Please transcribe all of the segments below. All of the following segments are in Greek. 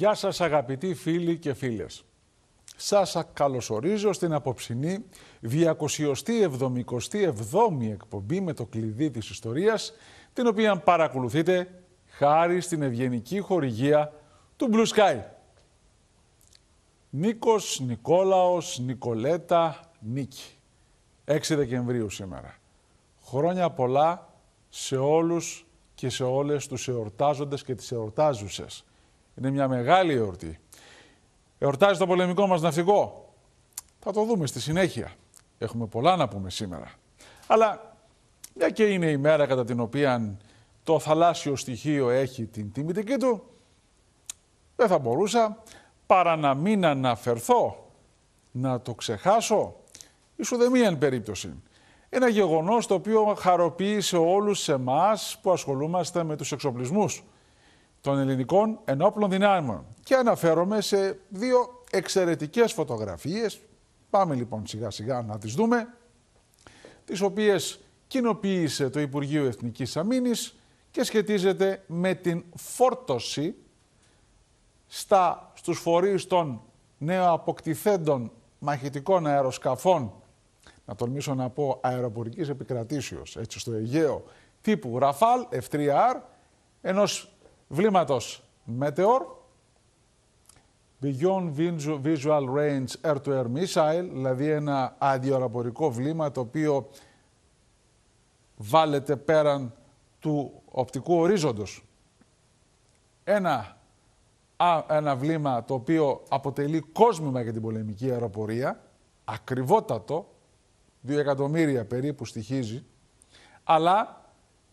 Γεια σας αγαπητοί φίλοι και φίλες. Σας καλωσορίζω στην απόψινή 277η εκπομπή με το κλειδί της ιστορίας, την οποία παρακολουθείτε χάρη στην ευγενική χορηγία του Blue Sky. Νίκος, Νικόλαος, Νικολέτα, Νίκη. 6 Δεκεμβρίου σήμερα. Χρόνια πολλά σε όλους και σε όλες τους εορτάζοντες και τις εορτάζουσες. Είναι μια μεγάλη εορτή. Εορτάζει το πολεμικό μας ναυτικό. Θα το δούμε στη συνέχεια. Έχουμε πολλά να πούμε σήμερα. Αλλά μια και είναι η μέρα κατά την οποία το θαλάσσιο στοιχείο έχει την τιμητική του, δεν θα μπορούσα παρά να μην αναφερθώ, να το ξεχάσω, σου δε μίαν περίπτωση. Ένα γεγονός το οποίο χαροποίησε όλους εμάς που ασχολούμαστε με τους εξοπλισμούς των ελληνικών ενόπλων δυνάμεων. Και αναφέρομαι σε δύο εξαιρετικές φωτογραφίες. Πάμε λοιπόν σιγά σιγά να τις δούμε. Τις οποίες κοινοποίησε το Υπουργείο Εθνικής Αμήνης και σχετίζεται με την φόρτωση στα, στους φορείς των νεοαποκτηθέντων μαχητικών αεροσκαφών, να τολμήσω να πω αεροπορικής επικρατήσεως, έτσι στο Αιγαίο, Rafale Ραφάλ, F3R, ενός βλήματος Meteor, Beyond Visual Range Air-to-Air Missile, δηλαδή ένα αδιοραπορικό βλήμα το οποίο βάλετε πέραν του οπτικού ορίζοντος. Ένα, α, ένα βλήμα το οποίο αποτελεί κόσμημα για την πολεμική αεροπορία, ακριβότατο, δύο εκατομμύρια περίπου στοιχίζει, αλλά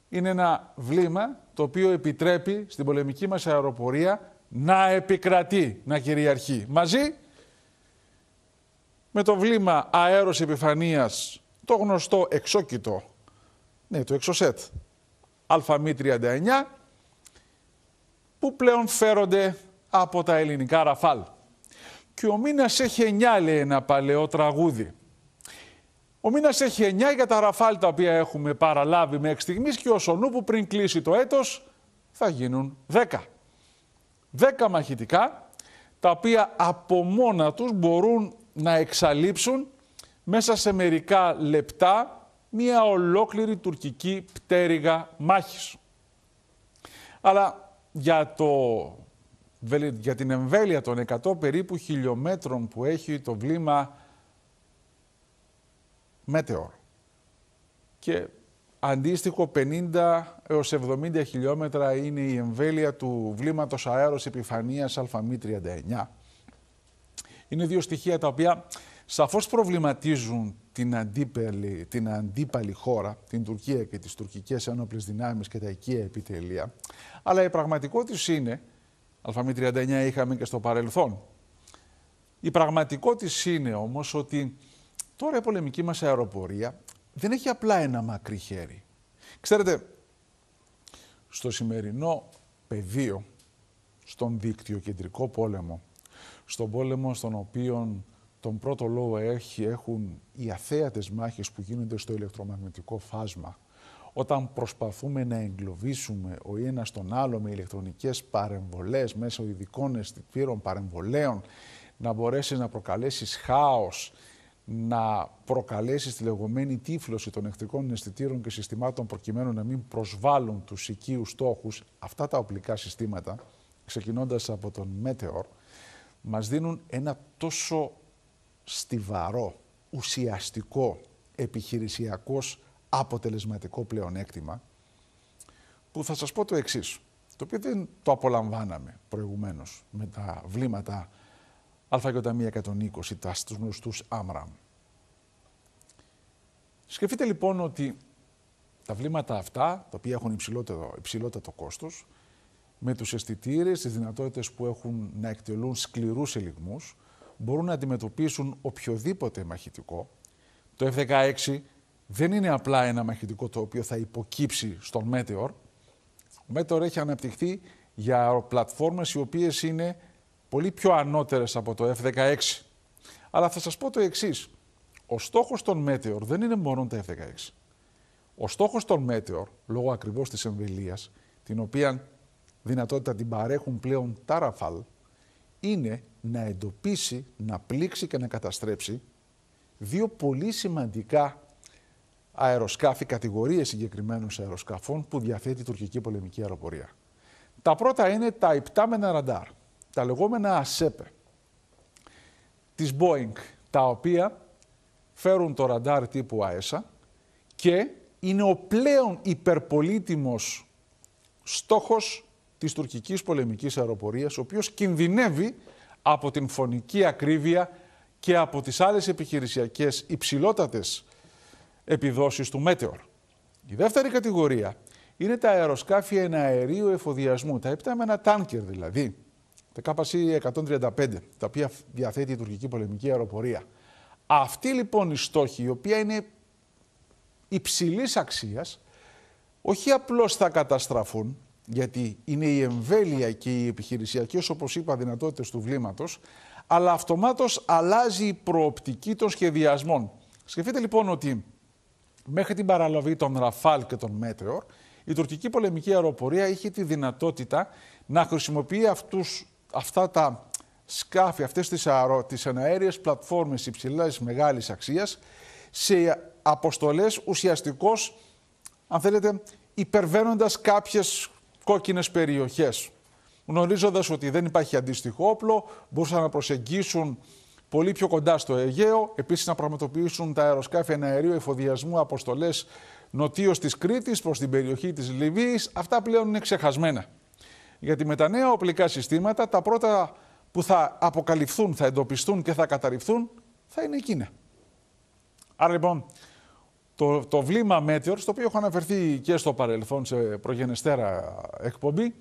είναι ένα βλήμα το οποίο επιτρέπει στην πολεμική μας αεροπορία να επικρατεί, να κυριαρχεί. Μαζί με το βλήμα αέρος επιφανείας, το γνωστό εξόκητο, ναι, το εξοσετ αμ ΑΜ39, που πλέον φέρονται από τα ελληνικά ραφάλ. Και ο μήνας έχει εννιά, λέει ένα παλαιό τραγούδι. Ο μήνας έχει 9 για τα ραφάλ τα οποία έχουμε παραλάβει μέχρι στιγμής και ο Σονού που πριν κλείσει το έτος θα γίνουν 10. 10 μαχητικά τα οποία από μόνα τους μπορούν να εξαλείψουν μέσα σε μερικά λεπτά μια ολόκληρη τουρκική πτέρυγα μάχης. Αλλά για, το, για την εμβέλεια των 100 περίπου χιλιόμετρων που έχει το βλήμα Μέτεωρ. Και αντίστοιχο 50 έως 70 χιλιόμετρα είναι η εμβέλεια του βλήματος αέρος ΑΜΗ ΑΜ39. Είναι δύο στοιχεία τα οποία σαφώς προβληματίζουν την αντίπαλη, την αντίπαλη χώρα, την Τουρκία και τις τουρκικές ένοπλες δυνάμεις και τα οικία επιτελεία. Αλλά η πραγματικότητα ΑΜΗ ΑΜ39 είχαμε και στο παρελθόν, η πραγματικότητα είναι όμως ότι Τώρα η πολεμική μας αεροπορία δεν έχει απλά ένα μακρύ χέρι. Ξέρετε, στο σημερινό πεδίο, στον δίκτυο κεντρικό πόλεμο, στον πόλεμο στον οποίο τον πρώτο λόγο έχει, έχουν οι αθέατες μάχες που γίνονται στο ηλεκτρομαγνητικό φάσμα, όταν προσπαθούμε να εγκλωβίσουμε ο ένας τον άλλο με ηλεκτρονικές παρεμβολές μέσω ειδικών αισθητήρων παρεμβολέων, να μπορέσει να προκαλέσεις χάος, να προκαλέσει τη λεγόμενη τύφλωση των εχθρικών αισθητήρων και συστημάτων προκειμένου να μην προσβάλλουν τους οικείους στόχους, αυτά τα οπλικά συστήματα, ξεκινώντας από τον Μέτεορ, μας δίνουν ένα τόσο στιβαρό, ουσιαστικό, επιχειρησιακός, αποτελεσματικό πλεονέκτημα, που θα σας πω το εξής, το οποίο δεν το απολαμβάναμε προηγουμένως με τα βληματα α ΑΙ120, τα στους γνωστούς Άμραμ. Σκεφτείτε λοιπόν ότι τα βλήματα αυτά, τα οποία έχουν υψηλότερο, υψηλότερο κόστος, με τους αισθητήρες, τις δυνατότητες που έχουν να εκτελούν σκληρούς ελιγμούς, μπορούν να αντιμετωπίσουν οποιοδήποτε μαχητικό. Το F-16 δεν είναι απλά ένα μαχητικό το οποίο θα υποκύψει στον Meteor. Ο Meteor έχει αναπτυχθεί για πλατφόρμες οι οποίες είναι πολύ πιο ανώτερες από το F-16. Αλλά θα σας πω το εξής. Ο στόχος των Meteor δεν είναι μόνο τα F-16. Ο στόχος των Meteor, λόγω ακριβώς της εμβελίας, την οποία δυνατότητα την παρέχουν πλέον τα Ραφάλ, είναι να εντοπίσει, να πλήξει και να καταστρέψει δύο πολύ σημαντικά αεροσκάφη, κατηγορίες συγκεκριμένων αεροσκαφών που διαθέτει η τουρκική πολεμική αεροπορία. Τα πρώτα είναι τα υπτάμενα ραντάρ, τα λεγόμενα ΑΣΕΠΕ, της Boeing, τα οποία φέρουν το ραντάρ τύπου ΑΕΣΑ και είναι ο πλέον υπερπολίτιμος στόχος της τουρκικής πολεμικής αεροπορίας, ο οποίος κινδυνεύει από την φωνική ακρίβεια και από τις άλλες επιχειρησιακές υψηλότατες επιδόσεις του Μέτεορ. Η δεύτερη κατηγορία είναι τα αεροσκάφη εναερίου εφοδιασμού, τα επτάμενα τάνκερ δηλαδή, τα καπαση 135, τα οποία διαθέτει η τουρκική πολεμική αεροπορία. Αυτή λοιπόν η στόχη, η οποία είναι υψηλής αξίας, όχι απλώς θα καταστραφούν, γιατί είναι η εμβέλεια και οι επιχειρησιακέ, όπως είπα, δυνατότητες του βλήματος, αλλά αυτομάτως αλλάζει η προοπτική των σχεδιασμών. Σκεφτείτε λοιπόν ότι μέχρι την παραλαβή των Ραφάλ και των Μέτεορ, η τουρκική πολεμική αεροπορία είχε τη δυνατότητα να χρησιμοποιεί αυτά τα σκάφη αυτές τις, αερο, τις αναέριες πλατφόρμες υψηλής μεγάλης αξίας σε αποστολές ουσιαστικώς, αν θέλετε, υπερβαίνοντας κάποιες κόκκινες περιοχές. Γνωρίζοντας ότι δεν υπάρχει αντίστοιχο όπλο, μπορούσαν να προσεγγίσουν πολύ πιο κοντά στο Αιγαίο, επίσης να πραγματοποιήσουν τα αεροσκάφη εναερίου εφοδιασμού αποστολές νοτίως της Κρήτης προς την περιοχή της Λιβύης. Αυτά πλέον είναι ξεχασμένα. Γιατί με τα νέα οπλικά συστήματα, τα πρώτα που θα αποκαλυφθούν, θα εντοπιστούν και θα καταρριφθούν θα είναι εκείνα. Άρα λοιπόν, το, το βλήμα Μέτεωρ, στο οποίο έχω αναφερθεί και στο παρελθόν σε προγενεστέρα εκπομπή,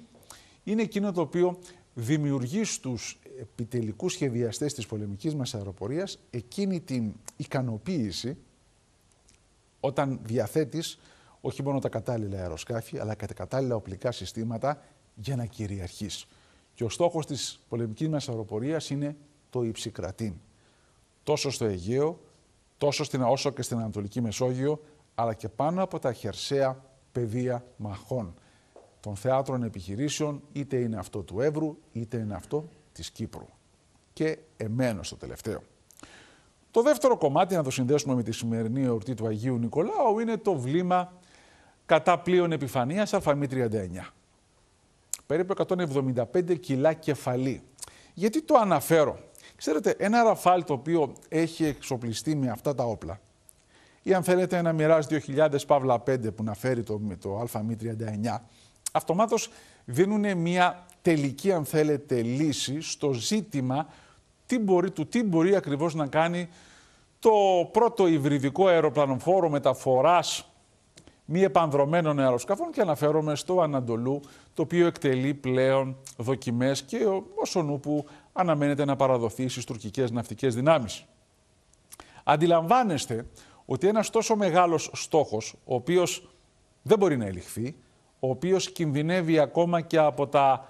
είναι εκείνο το οποίο δημιουργεί στους επιτελικούς σχεδιαστές της πολεμικής μας αεροπορίας εκείνη την ικανοποίηση όταν διαθέτεις όχι μόνο τα κατάλληλα αεροσκάφη αλλά και τα κατάλληλα οπλικά συστήματα για να κυριαρχείς. Και ο στόχος της πολεμικής μας αεροπορίας είναι το υψικρατήν. Τόσο στο Αιγαίο, τόσο στην, Αόσο και στην Ανατολική Μεσόγειο, αλλά και πάνω από τα χερσαία πεδία μαχών των θεάτρων επιχειρήσεων, είτε είναι αυτό του Εύρου, είτε είναι αυτό της Κύπρου. Και εμένα στο τελευταίο. Το δεύτερο κομμάτι, να το συνδέσουμε με τη σημερινή εορτή του Αγίου Νικολάου, είναι το βλήμα κατά πλοίων επιφανείας αλφαμή 39 περίπου 175 κιλά κεφαλή. Γιατί το αναφέρω. Ξέρετε, ένα ραφάλ το οποίο έχει εξοπλιστεί με αυτά τα όπλα ή αν θέλετε ένα μοιράζ 2000 Παύλα 5 που να φέρει το, με το ΑΜ39, αυτομάτως δίνουν μια τελική αν θέλετε λύση στο ζήτημα τι μπορεί, του τι μπορεί ακριβώς να κάνει το πρώτο υβριδικό αεροπλανοφόρο μεταφοράς μη επανδρομένων αεροσκαφών και αναφέρομαι στο Ανατολού, το οποίο εκτελεί πλέον δοκιμές και όσον που αναμένεται να παραδοθεί στις τουρκικές ναυτικές δυνάμεις. Αντιλαμβάνεστε ότι ένας τόσο μεγάλος στόχος, ο οποίος δεν μπορεί να ελιχθεί, ο οποίος κινδυνεύει ακόμα και από τα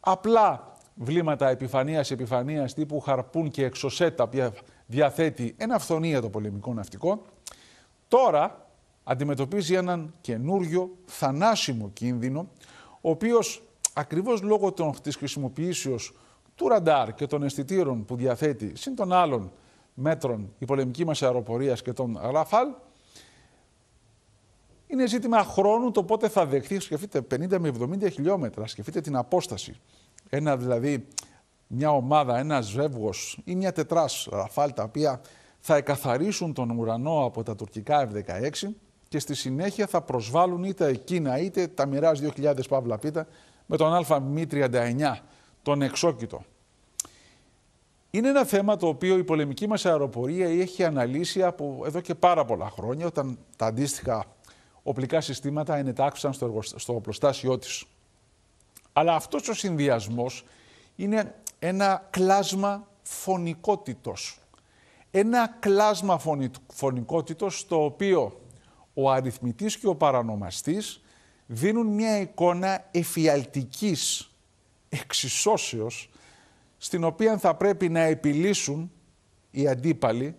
απλά βλήματα επιφανείας-επιφανείας τύπου χαρπούν και εξωσέτα διαθέτει ένα αυθονία το πολεμικό ναυτικό, τώρα αντιμετωπίζει έναν καινούριο θανάσιμο κίνδυνο, ο οποίος ακριβώς λόγω των, της χρησιμοποιήσεως του ραντάρ και των αισθητήρων που διαθέτει συν των άλλων μέτρων η πολεμική μας αεροπορίας και των Ραφάλ, είναι ζήτημα χρόνου το πότε θα δεχθεί, σκεφτείτε 50 με 70 χιλιόμετρα, σκεφτείτε την απόσταση. Ένα δηλαδή, μια ομάδα, ένα ζεύγος ή μια τετράς Ραφάλ τα οποία θα εκαθαρίσουν τον ουρανό από τα τουρκικά F-16 και στη συνέχεια θα προσβάλλουν είτε εκείνα είτε τα μοιράζ 2000 παύλα πίτα με τον ΑΜ39, τον εξόκητο. Είναι ένα θέμα το οποίο η πολεμική μας αεροπορία έχει αναλύσει από εδώ και πάρα πολλά χρόνια όταν τα αντίστοιχα οπλικά συστήματα ενετάξαν στο, οπλοστάσιό της. Αλλά αυτός ο συνδυασμός είναι ένα κλάσμα φωνικότητος. Ένα κλάσμα φωνικότητος το οποίο ο αριθμητής και ο παρανομαστής δίνουν μια εικόνα εφιαλτικής εξισώσεως στην οποία θα πρέπει να επιλύσουν οι αντίπαλοι,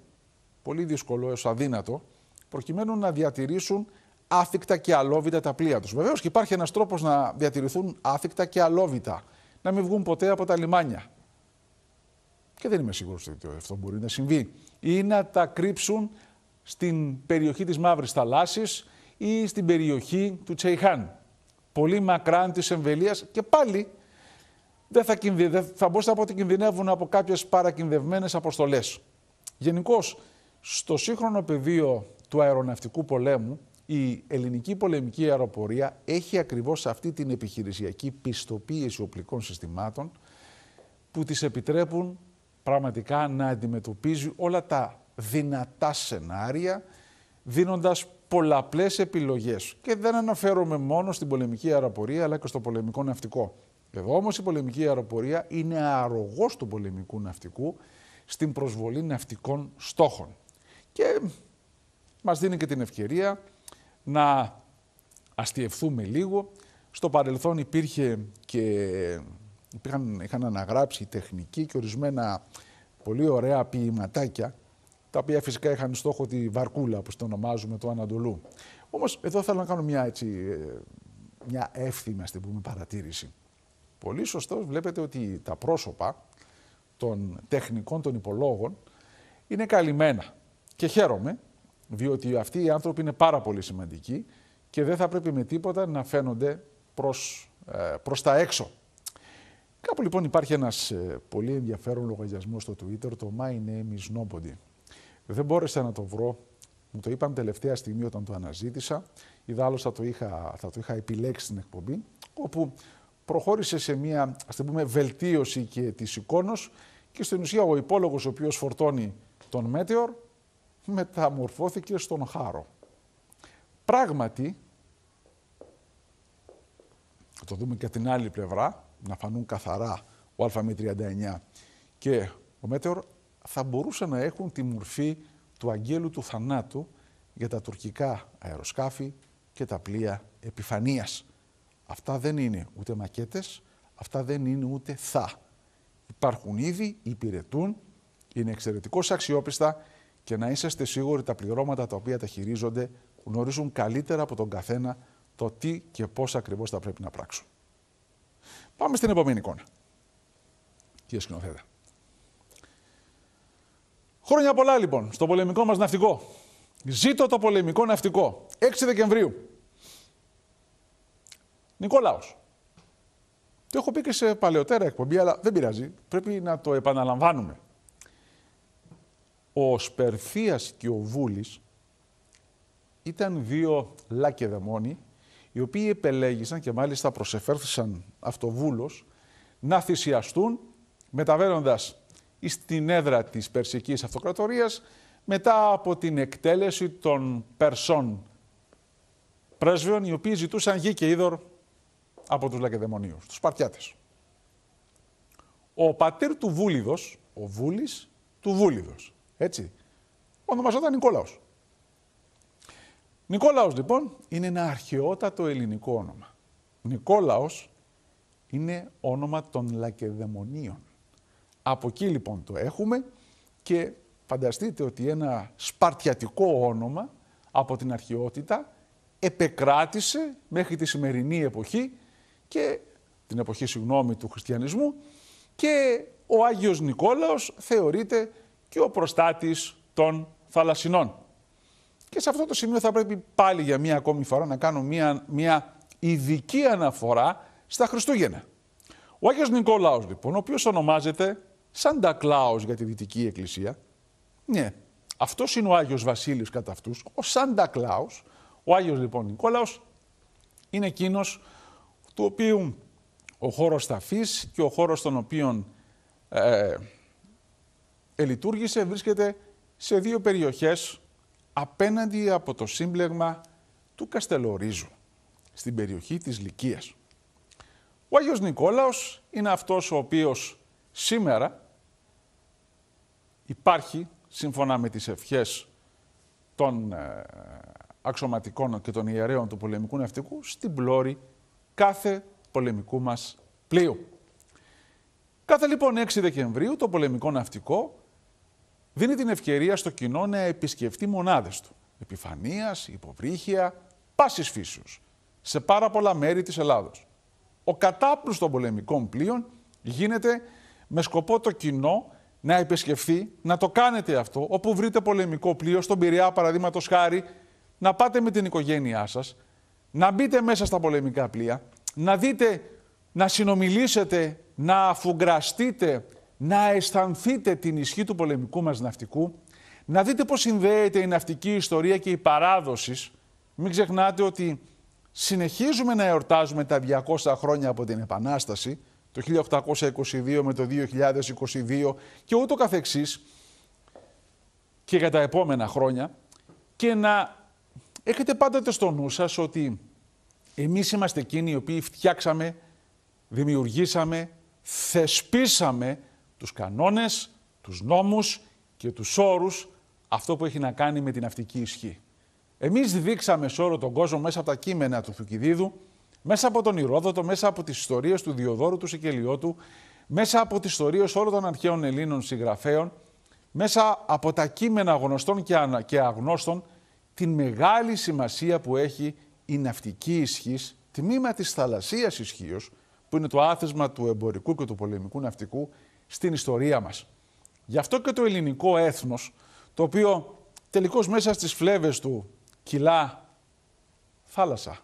πολύ δύσκολο έως αδύνατο, προκειμένου να διατηρήσουν άθικτα και αλόβητα τα πλοία τους. Βεβαίως και υπάρχει ένας τρόπος να διατηρηθούν άθικτα και αλόβητα, να μην βγουν ποτέ από τα λιμάνια. Και δεν είμαι σίγουρος ότι αυτό μπορεί να συμβεί. Ή να τα κρύψουν στην περιοχή της Μαύρης Θαλάσσης ή στην περιοχή του Τσεϊχάν. Πολύ μακράν της εμβελίας και πάλι δεν θα, κινδυ... θα να πω ότι κινδυνεύουν από κάποιες παρακινδευμένες αποστολές. Γενικώς, στο σύγχρονο πεδίο του αεροναυτικού πολέμου, η ελληνική πολεμική αεροπορία έχει ακριβώς αυτή την επιχειρησιακή πιστοποίηση οπλικών συστημάτων που τις επιτρέπουν πραγματικά να αντιμετωπίζει όλα τα δυνατά σενάρια, δίνοντας πολλαπλές επιλογές. Και δεν αναφέρομαι μόνο στην πολεμική αεροπορία, αλλά και στο πολεμικό ναυτικό. Εδώ όμως η πολεμική αεροπορία είναι αρρωγός του πολεμικού ναυτικού στην προσβολή ναυτικών στόχων. Και μας δίνει και την ευκαιρία να αστιευθούμε λίγο. Στο παρελθόν υπήρχε και υπήρχαν, είχαν αναγράψει τεχνική και ορισμένα πολύ ωραία ποιηματάκια τα οποία φυσικά είχαν στόχο τη βαρκούλα, όπως το ονομάζουμε, το Ανατολού. Όμως, εδώ θέλω να κάνω μια, έτσι, ε, μια εύθυμη, ας την πούμε, παρατήρηση. Πολύ σωστός βλέπετε ότι τα πρόσωπα των τεχνικών των υπολόγων είναι καλυμμένα. Και χαίρομαι, διότι αυτοί οι άνθρωποι είναι πάρα πολύ σημαντικοί και δεν θα πρέπει με τίποτα να φαίνονται προς, ε, προς τα έξω. Κάπου λοιπόν υπάρχει ένας ε, πολύ ενδιαφέρον λογαριασμός στο Twitter, το My Name is Nobody. Δεν μπόρεσα να το βρω. Μου το είπαν τελευταία στιγμή όταν το αναζήτησα. Ιδάλλως θα το είχα, θα το είχα επιλέξει στην εκπομπή, όπου προχώρησε σε μια, ας πούμε, βελτίωση και της εικόνος και στην ουσία ο υπόλογος ο οποίος φορτώνει τον Μέτεορ μεταμορφώθηκε στον Χάρο. Πράγματι, θα το δούμε και την άλλη πλευρά, να φανούν καθαρά ο α39 και ο Μέτεορ θα μπορούσαν να έχουν τη μορφή του αγγέλου του θανάτου για τα τουρκικά αεροσκάφη και τα πλοία επιφανίας. Αυτά δεν είναι ούτε μακέτες, αυτά δεν είναι ούτε θα. Υπάρχουν ήδη, υπηρετούν, είναι εξαιρετικώς αξιόπιστα και να είσαστε σίγουροι τα πληρώματα τα οποία τα χειρίζονται γνωρίζουν καλύτερα από τον καθένα το τι και πώς ακριβώς θα πρέπει να πράξουν. Πάμε στην επόμενη εικόνα. Κύριε Σκηνοθέτα. Χρόνια πολλά λοιπόν στο πολεμικό μας ναυτικό. Ζήτω το πολεμικό ναυτικό. 6 Δεκεμβρίου. Νικόλαος. Το έχω πει και σε παλαιότερα εκπομπή, αλλά δεν πειράζει. Πρέπει να το επαναλαμβάνουμε. Ο σπερφίας και ο Βούλης ήταν δύο λάκεδαιμόνοι, οι οποίοι επελέγησαν και μάλιστα προσεφέρθησαν αυτοβούλος να θυσιαστούν μεταβαίνοντας στην έδρα της Περσικής Αυτοκρατορίας μετά από την εκτέλεση των Περσών πρέσβεων οι οποίοι ζητούσαν γη και είδωρ από τους Λακεδαιμονίους, τους Σπαρτιάτες. Ο πατήρ του Βούλιδος, ο Βούλης του Βούλιδος, έτσι, ονομαζόταν Νικόλαος. Νικόλαος λοιπόν είναι ένα αρχαιότατο ελληνικό όνομα. Νικόλαος είναι όνομα των Λακεδαιμονίων. Από εκεί λοιπόν το έχουμε και φανταστείτε ότι ένα σπαρτιατικό όνομα από την αρχαιότητα επεκράτησε μέχρι τη σημερινή εποχή και την εποχή συγγνώμη του χριστιανισμού και ο Άγιος Νικόλαος θεωρείται και ο προστάτης των θαλασσινών. Και σε αυτό το σημείο θα πρέπει πάλι για μία ακόμη φορά να κάνω μία, μία ειδική αναφορά στα Χριστούγεννα. Ο Άγιος Νικόλαος λοιπόν, ο οποίος ονομάζεται Σαντα Κλάος για τη Δυτική Εκκλησία. Ναι, αυτός είναι ο Άγιος Βασίλειος κατά αυτούς, ο Σαντα Κλάους, Ο Άγιος λοιπόν Νικόλαος είναι εκείνος του οποίου ο χώρος ταφής και ο χώρος τον οποίον ε, ελειτουργήσε βρίσκεται σε δύο περιοχές απέναντι από το σύμπλεγμα του Καστελορίζου, στην περιοχή της Λυκίας. Ο Άγιος Νικόλαος είναι αυτός ο οποίος σήμερα Υπάρχει, σύμφωνα με τις ευχές των ε, αξιωματικών και των ιερέων του πολεμικού ναυτικού, στην πλώρη κάθε πολεμικού μας πλοίου. Κάθε λοιπόν 6 Δεκεμβρίου το πολεμικό ναυτικό δίνει την ευκαιρία στο κοινό να επισκεφτεί μονάδες του. Επιφανίας, υποβρύχια, πάσης φύσεως, σε πάρα πολλά μέρη της Ελλάδος. Ο κατάπλους των πολεμικών πλοίων γίνεται με σκοπό το κοινό να επισκεφθεί, να το κάνετε αυτό, όπου βρείτε πολεμικό πλοίο, στον Πειραιά παραδείγματος χάρη, να πάτε με την οικογένειά σας, να μπείτε μέσα στα πολεμικά πλοία, να δείτε, να συνομιλήσετε, να αφουγκραστείτε, να αισθανθείτε την ισχύ του πολεμικού μας ναυτικού, να δείτε πώς συνδέεται η ναυτική ιστορία και η παράδοσης. Μην ξεχνάτε ότι συνεχίζουμε να εορτάζουμε τα 200 χρόνια από την Επανάσταση, το 1822 με το 2022 και ούτω καθεξής και για τα επόμενα χρόνια και να έχετε πάντοτε στο νου σας ότι εμείς είμαστε εκείνοι οι οποίοι φτιάξαμε, δημιουργήσαμε, θεσπίσαμε τους κανόνες, τους νόμους και τους όρους αυτό που έχει να κάνει με την αυτική ισχύ. Εμείς δείξαμε σε όλο τον κόσμο μέσα από τα κείμενα του Θουκυδίδου μέσα από τον Ηρόδοτο, μέσα από τις ιστορίες του Διοδόρου, του Σικελιώτου, μέσα από τις ιστορίες όλων των αρχαίων Ελλήνων συγγραφέων, μέσα από τα κείμενα γνωστών και αγνώστων, την μεγάλη σημασία που έχει η ναυτική ισχύς, τμήμα της θαλασσίας ισχύως, που είναι το άθεσμα του εμπορικού και του πολεμικού ναυτικού, στην ιστορία μας. Γι' αυτό και το ελληνικό έθνος, το οποίο τελικώς μέσα στις φλέβες του κυλά θάλασσα,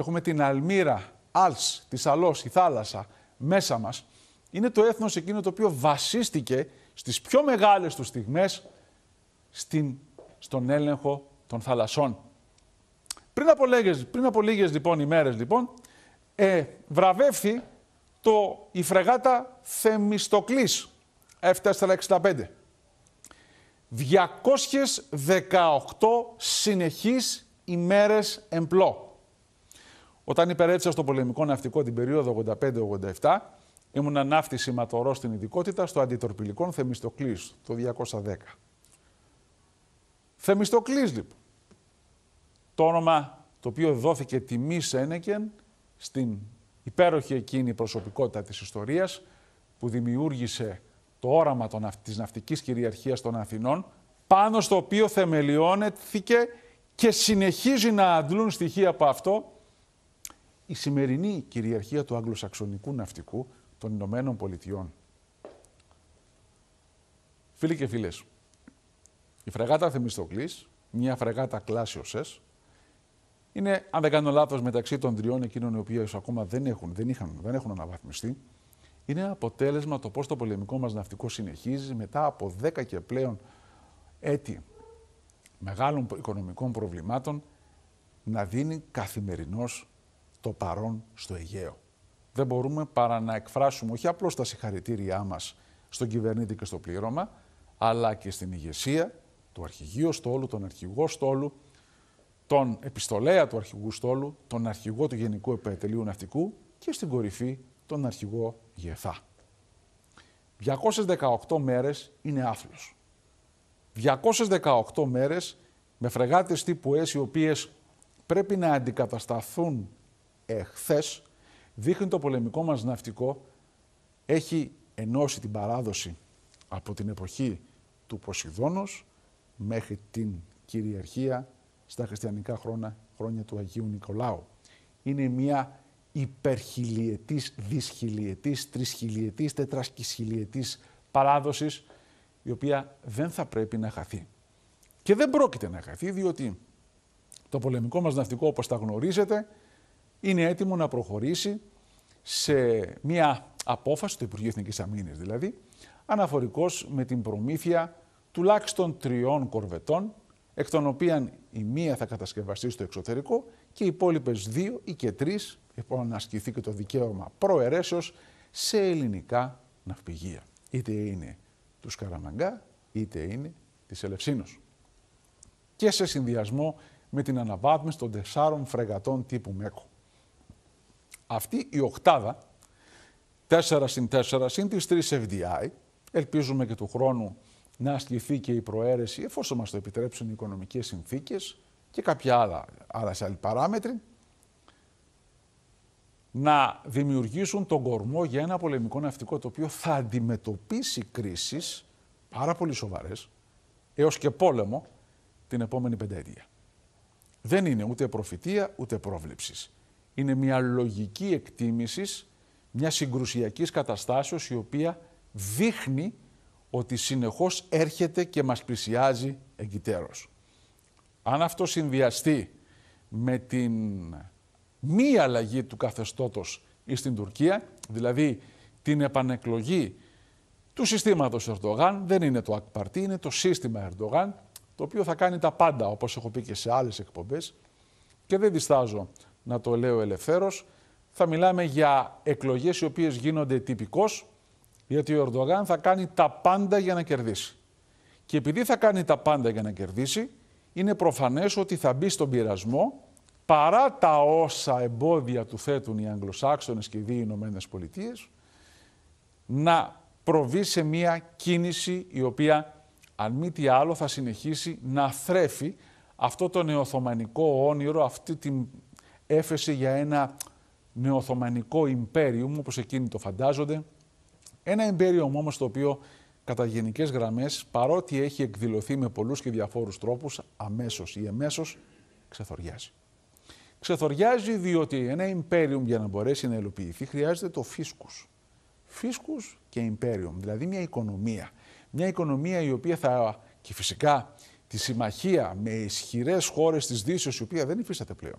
έχουμε την Αλμύρα, Αλς, τη Αλός, η θάλασσα μέσα μας, είναι το έθνος εκείνο το οποίο βασίστηκε στις πιο μεγάλες τους στιγμές στην, στον έλεγχο των θαλασσών. Πριν από λίγες, πριν από λίγες λοιπόν ημέρες λοιπόν, ε, βραβεύθη το, η φρεγάτα Θεμιστοκλής F465. 218 συνεχείς ημέρες εμπλό. Όταν υπερέτησα στο πολεμικό ναυτικό την περίοδο 85-87, ήμουν ναύτη σηματορός στην ειδικότητα στο αντιτορπιλικό Θεμιστοκλής το 210. Θεμιστοκλής λοιπόν. Το όνομα το οποίο δόθηκε τιμή Σένεκεν στην υπέροχη εκείνη προσωπικότητα της ιστορίας που δημιούργησε το όραμα των, της ναυτικής κυριαρχίας των Αθηνών, πάνω στο οποίο θεμελιώνεται και συνεχίζει να αντλούν στοιχεία από αυτό η σημερινή κυριαρχία του αγγλοσαξονικού ναυτικού των Ηνωμένων Πολιτειών. Φίλοι και φίλες, η φρεγάτα Θεμιστοκλής, μια φρεγάτα κλάσιωσες, είναι, αν δεν κάνω λάθος, μεταξύ των τριών εκείνων οι οποίες ακόμα δεν έχουν, δεν είχαν, δεν έχουν αναβαθμιστεί, είναι αποτέλεσμα το πώς το πολεμικό μας ναυτικό συνεχίζει μετά από δέκα και πλέον έτη μεγάλων οικονομικών προβλημάτων να δίνει καθημερινώς το παρόν στο Αιγαίο. Δεν μπορούμε παρά να εκφράσουμε όχι απλώς τα συγχαρητήριά μας στον κυβερνήτη και στο πλήρωμα, αλλά και στην ηγεσία, του αρχηγείου στόλου, τον αρχηγό στόλου, τον επιστολέα του αρχηγού στόλου, τον αρχηγό του Γενικού Επιτελείου Ναυτικού και στην κορυφή τον αρχηγό Γεθά. 218 μέρες είναι άφλος. 218 μέρες με φρεγάτες τύπου S οι οποίες πρέπει να αντικατασταθούν Έχθε, ε, δείχνει το πολεμικό μας ναυτικό έχει ενώσει την παράδοση από την εποχή του Ποσειδόνος μέχρι την κυριαρχία στα χριστιανικά χρόνια, χρόνια του Αγίου Νικολάου. Είναι μια υπερχιλιετής, δυσχιλιετής, τρισχιλιετής, τετρασκισχιλιετής παράδοσης η οποία δεν θα πρέπει να χαθεί. Και δεν πρόκειται να χαθεί διότι το πολεμικό μας ναυτικό όπως τα γνωρίζετε είναι έτοιμο να προχωρήσει σε μια απόφαση του Υπουργείου Εθνικής Αμήνης δηλαδή, αναφορικώ με την προμήθεια τουλάχιστον τριών κορβετών, εκ των οποίων η μία θα κατασκευαστεί στο εξωτερικό και οι υπόλοιπες δύο ή και τρεις, λοιπόν, να ασκηθεί και το δικαίωμα προαιρέσεως σε ελληνικά ναυπηγεία. Είτε είναι τους Σκαραμαγκά, είτε είναι της Ελευσίνο. Και σε συνδυασμό με την αναβάθμιση των τεσσάρων φρεγατών τύπου ΜΕΚΟ. Αυτή η οκτάδα, 4 συν 4 συν τις 3 FDI, ελπίζουμε και του χρόνου να ασκηθεί και η προαίρεση, εφόσον μας το επιτρέψουν οι οικονομικές συνθήκες και κάποια άλλα, άλλα σε άλλη παράμετρη, να δημιουργήσουν τον κορμό για ένα πολεμικό ναυτικό το οποίο θα αντιμετωπίσει κρίσεις πάρα πολύ σοβαρές έως και πόλεμο την επόμενη πενταετία. Δεν είναι ούτε προφητεία ούτε πρόβλεψης είναι μια λογική εκτίμησης μιας συγκρουσιακής καταστάσεως η οποία δείχνει ότι συνεχώς έρχεται και μας πλησιάζει εγκυτέρως. Αν αυτό συνδυαστεί με την μη αλλαγή του καθεστώτος στην Τουρκία, δηλαδή την επανεκλογή του συστήματος Ερντογάν, δεν είναι το Ακπαρτί, είναι το σύστημα Ερντογάν, το οποίο θα κάνει τα πάντα, όπως έχω πει και σε άλλες εκπομπές, και δεν διστάζω να το λέω ελευθερω. θα μιλάμε για εκλογές οι οποίες γίνονται τυπικώς, γιατί ο Ερντογάν θα κάνει τα πάντα για να κερδίσει. Και επειδή θα κάνει τα πάντα για να κερδίσει, είναι προφανές ότι θα μπει στον πειρασμό, παρά τα όσα εμπόδια του θέτουν οι Αγγλοσάξονες και οι δύο Ηνωμένες Πολιτείες, να προβεί σε μια κίνηση η οποία, αν μη τι άλλο, θα συνεχίσει να θρέφει αυτό το νεοθωμανικό όνειρο, αυτή την έφεσε για ένα νεοθωμανικό imperium, όπως εκείνοι το φαντάζονται. Ένα imperium όμως το οποίο κατά γενικές γραμμές, παρότι έχει εκδηλωθεί με πολλούς και διαφόρους τρόπους, αμέσως ή εμέσως ξεθοριάζει. Ξεθοριάζει διότι ένα imperium για να μπορέσει να ελοποιηθεί χρειάζεται το φίσκους. Φίσκους και imperium, δηλαδή μια οικονομία. Μια οικονομία η οποία θα, και φυσικά τη συμμαχία με ισχυρές χώρες της Δύσης, η οποία δεν υφίσταται πλέον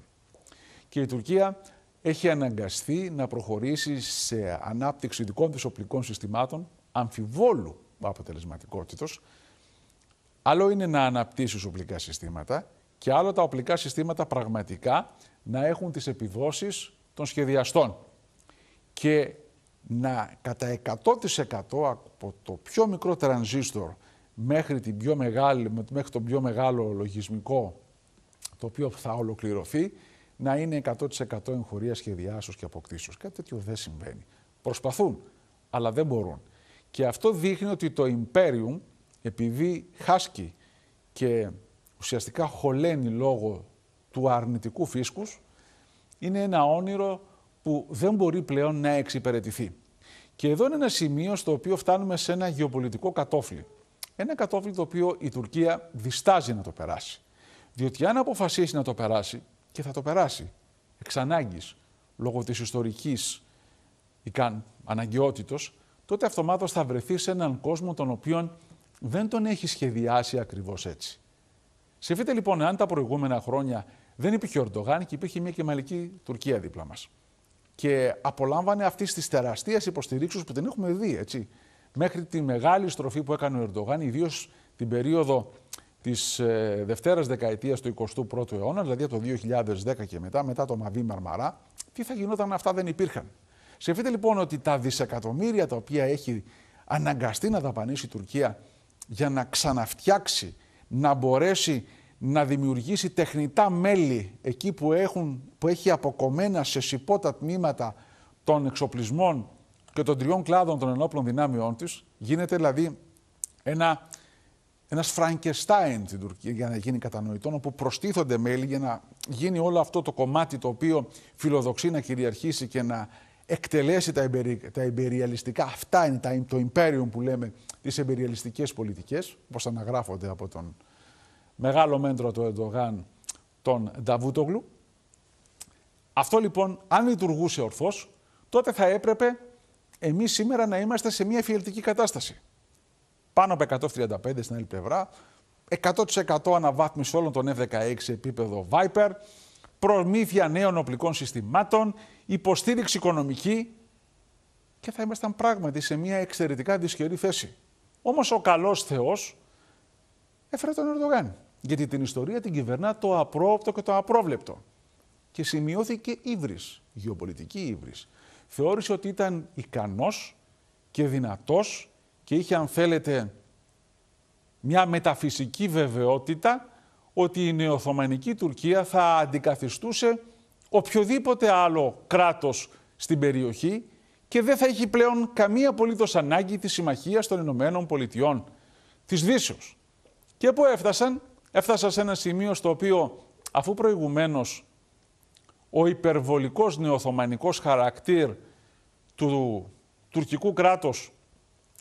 και η Τουρκία έχει αναγκαστεί να προχωρήσει σε ανάπτυξη δικών της οπλικών συστημάτων αμφιβόλου αποτελεσματικότητος. Άλλο είναι να αναπτύσσεις οπλικά συστήματα και άλλο τα οπλικά συστήματα πραγματικά να έχουν τις επιδόσεις των σχεδιαστών. Και να κατά 100% από το πιο μικρό τρανζίστορ μέχρι, την πιο μέχρι πιο μεγάλο λογισμικό το οποίο θα ολοκληρωθεί να είναι 100% εγχωρία σχεδιάσεω και αποκτήσεως. Κάτι τέτοιο δεν συμβαίνει. Προσπαθούν, αλλά δεν μπορούν. Και αυτό δείχνει ότι το Imperium, επειδή χάσκει και ουσιαστικά χωλαίνει λόγω του αρνητικού φίσκου, είναι ένα όνειρο που δεν μπορεί πλέον να εξυπηρετηθεί. Και εδώ είναι ένα σημείο στο οποίο φτάνουμε σε ένα γεωπολιτικό κατόφλι. Ένα κατόφλι το οποίο η Τουρκία διστάζει να το περάσει. Διότι αν αποφασίσει να το περάσει, και θα το περάσει. Εξ ανάγκης, λόγω της ιστορικής ικαν, αναγκαιότητος, τότε αυτομάτως θα βρεθεί σε έναν κόσμο τον οποίον δεν τον έχει σχεδιάσει ακριβώς έτσι. Σκεφτείτε λοιπόν, αν τα προηγούμενα χρόνια δεν υπήρχε ο Ερντογάν και υπήρχε μια κεμαλική Τουρκία δίπλα μας. Και απολάμβανε αυτής της τεραστίας υποστηρίξεις που την έχουμε δει, έτσι. Μέχρι τη μεγάλη στροφή που έκανε ο Ερντογάν, ιδίως την περίοδο της ε, δευτέρας δεκαετίας του 21ου αιώνα, δηλαδή από το 2010 και μετά, μετά το Μαβί Μαρμαρά, τι θα γινόταν αν αυτά δεν υπήρχαν. Σκεφτείτε λοιπόν ότι τα δισεκατομμύρια τα οποία έχει αναγκαστεί να δαπανίσει η Τουρκία για να ξαναφτιάξει, να μπορέσει να δημιουργήσει τεχνητά μέλη εκεί που, έχουν, που έχει αποκομμένα σε σιπότα τμήματα των εξοπλισμών και των τριών κλάδων των ενόπλων δυνάμεών της, γίνεται δηλαδή ένα ένας Φραγκεστάιν στην Τουρκία για να γίνει κατανοητό όπου προστίθονται μέλη για να γίνει όλο αυτό το κομμάτι το οποίο φιλοδοξεί να κυριαρχήσει και να εκτελέσει τα, εμπερι, τα εμπεριαλιστικά, αυτά είναι το imperium που λέμε, τις εμπεριαλιστικές πολιτικές, όπως αναγράφονται από τον μεγάλο μέντρο του Ερντογάν, τον Νταβούτογλου. Αυτό λοιπόν, αν λειτουργούσε ορθώς, τότε θα έπρεπε εμείς σήμερα να είμαστε σε μια φιλετική κατάσταση πάνω από 135 στην άλλη πλευρά. 100% αναβάθμιση όλων των F-16 επίπεδο Viper, προμήθεια νέων οπλικών συστημάτων, υποστήριξη οικονομική και θα ήμασταν πράγματι σε μια εξαιρετικά δυσχερή θέση. Όμως ο καλός Θεός έφερε τον Ερντογάν, γιατί την ιστορία την κυβερνά το απρόοπτο και το απρόβλεπτο. Και σημειώθηκε ύβρι, γεωπολιτική ύβρι. Θεώρησε ότι ήταν ικανός και δυνατός και είχε αν θέλετε μια μεταφυσική βεβαιότητα ότι η Νεοθωμανική Τουρκία θα αντικαθιστούσε οποιοδήποτε άλλο κράτος στην περιοχή και δεν θα έχει πλέον καμία απολύτως ανάγκη της συμμαχίας των Ηνωμένων Πολιτειών της Δύσεως. Και πού έφτασαν, έφτασαν σε ένα σημείο στο οποίο αφού προηγουμένως ο υπερβολικός νεοθωμανικός χαρακτήρ του τουρκικού κράτος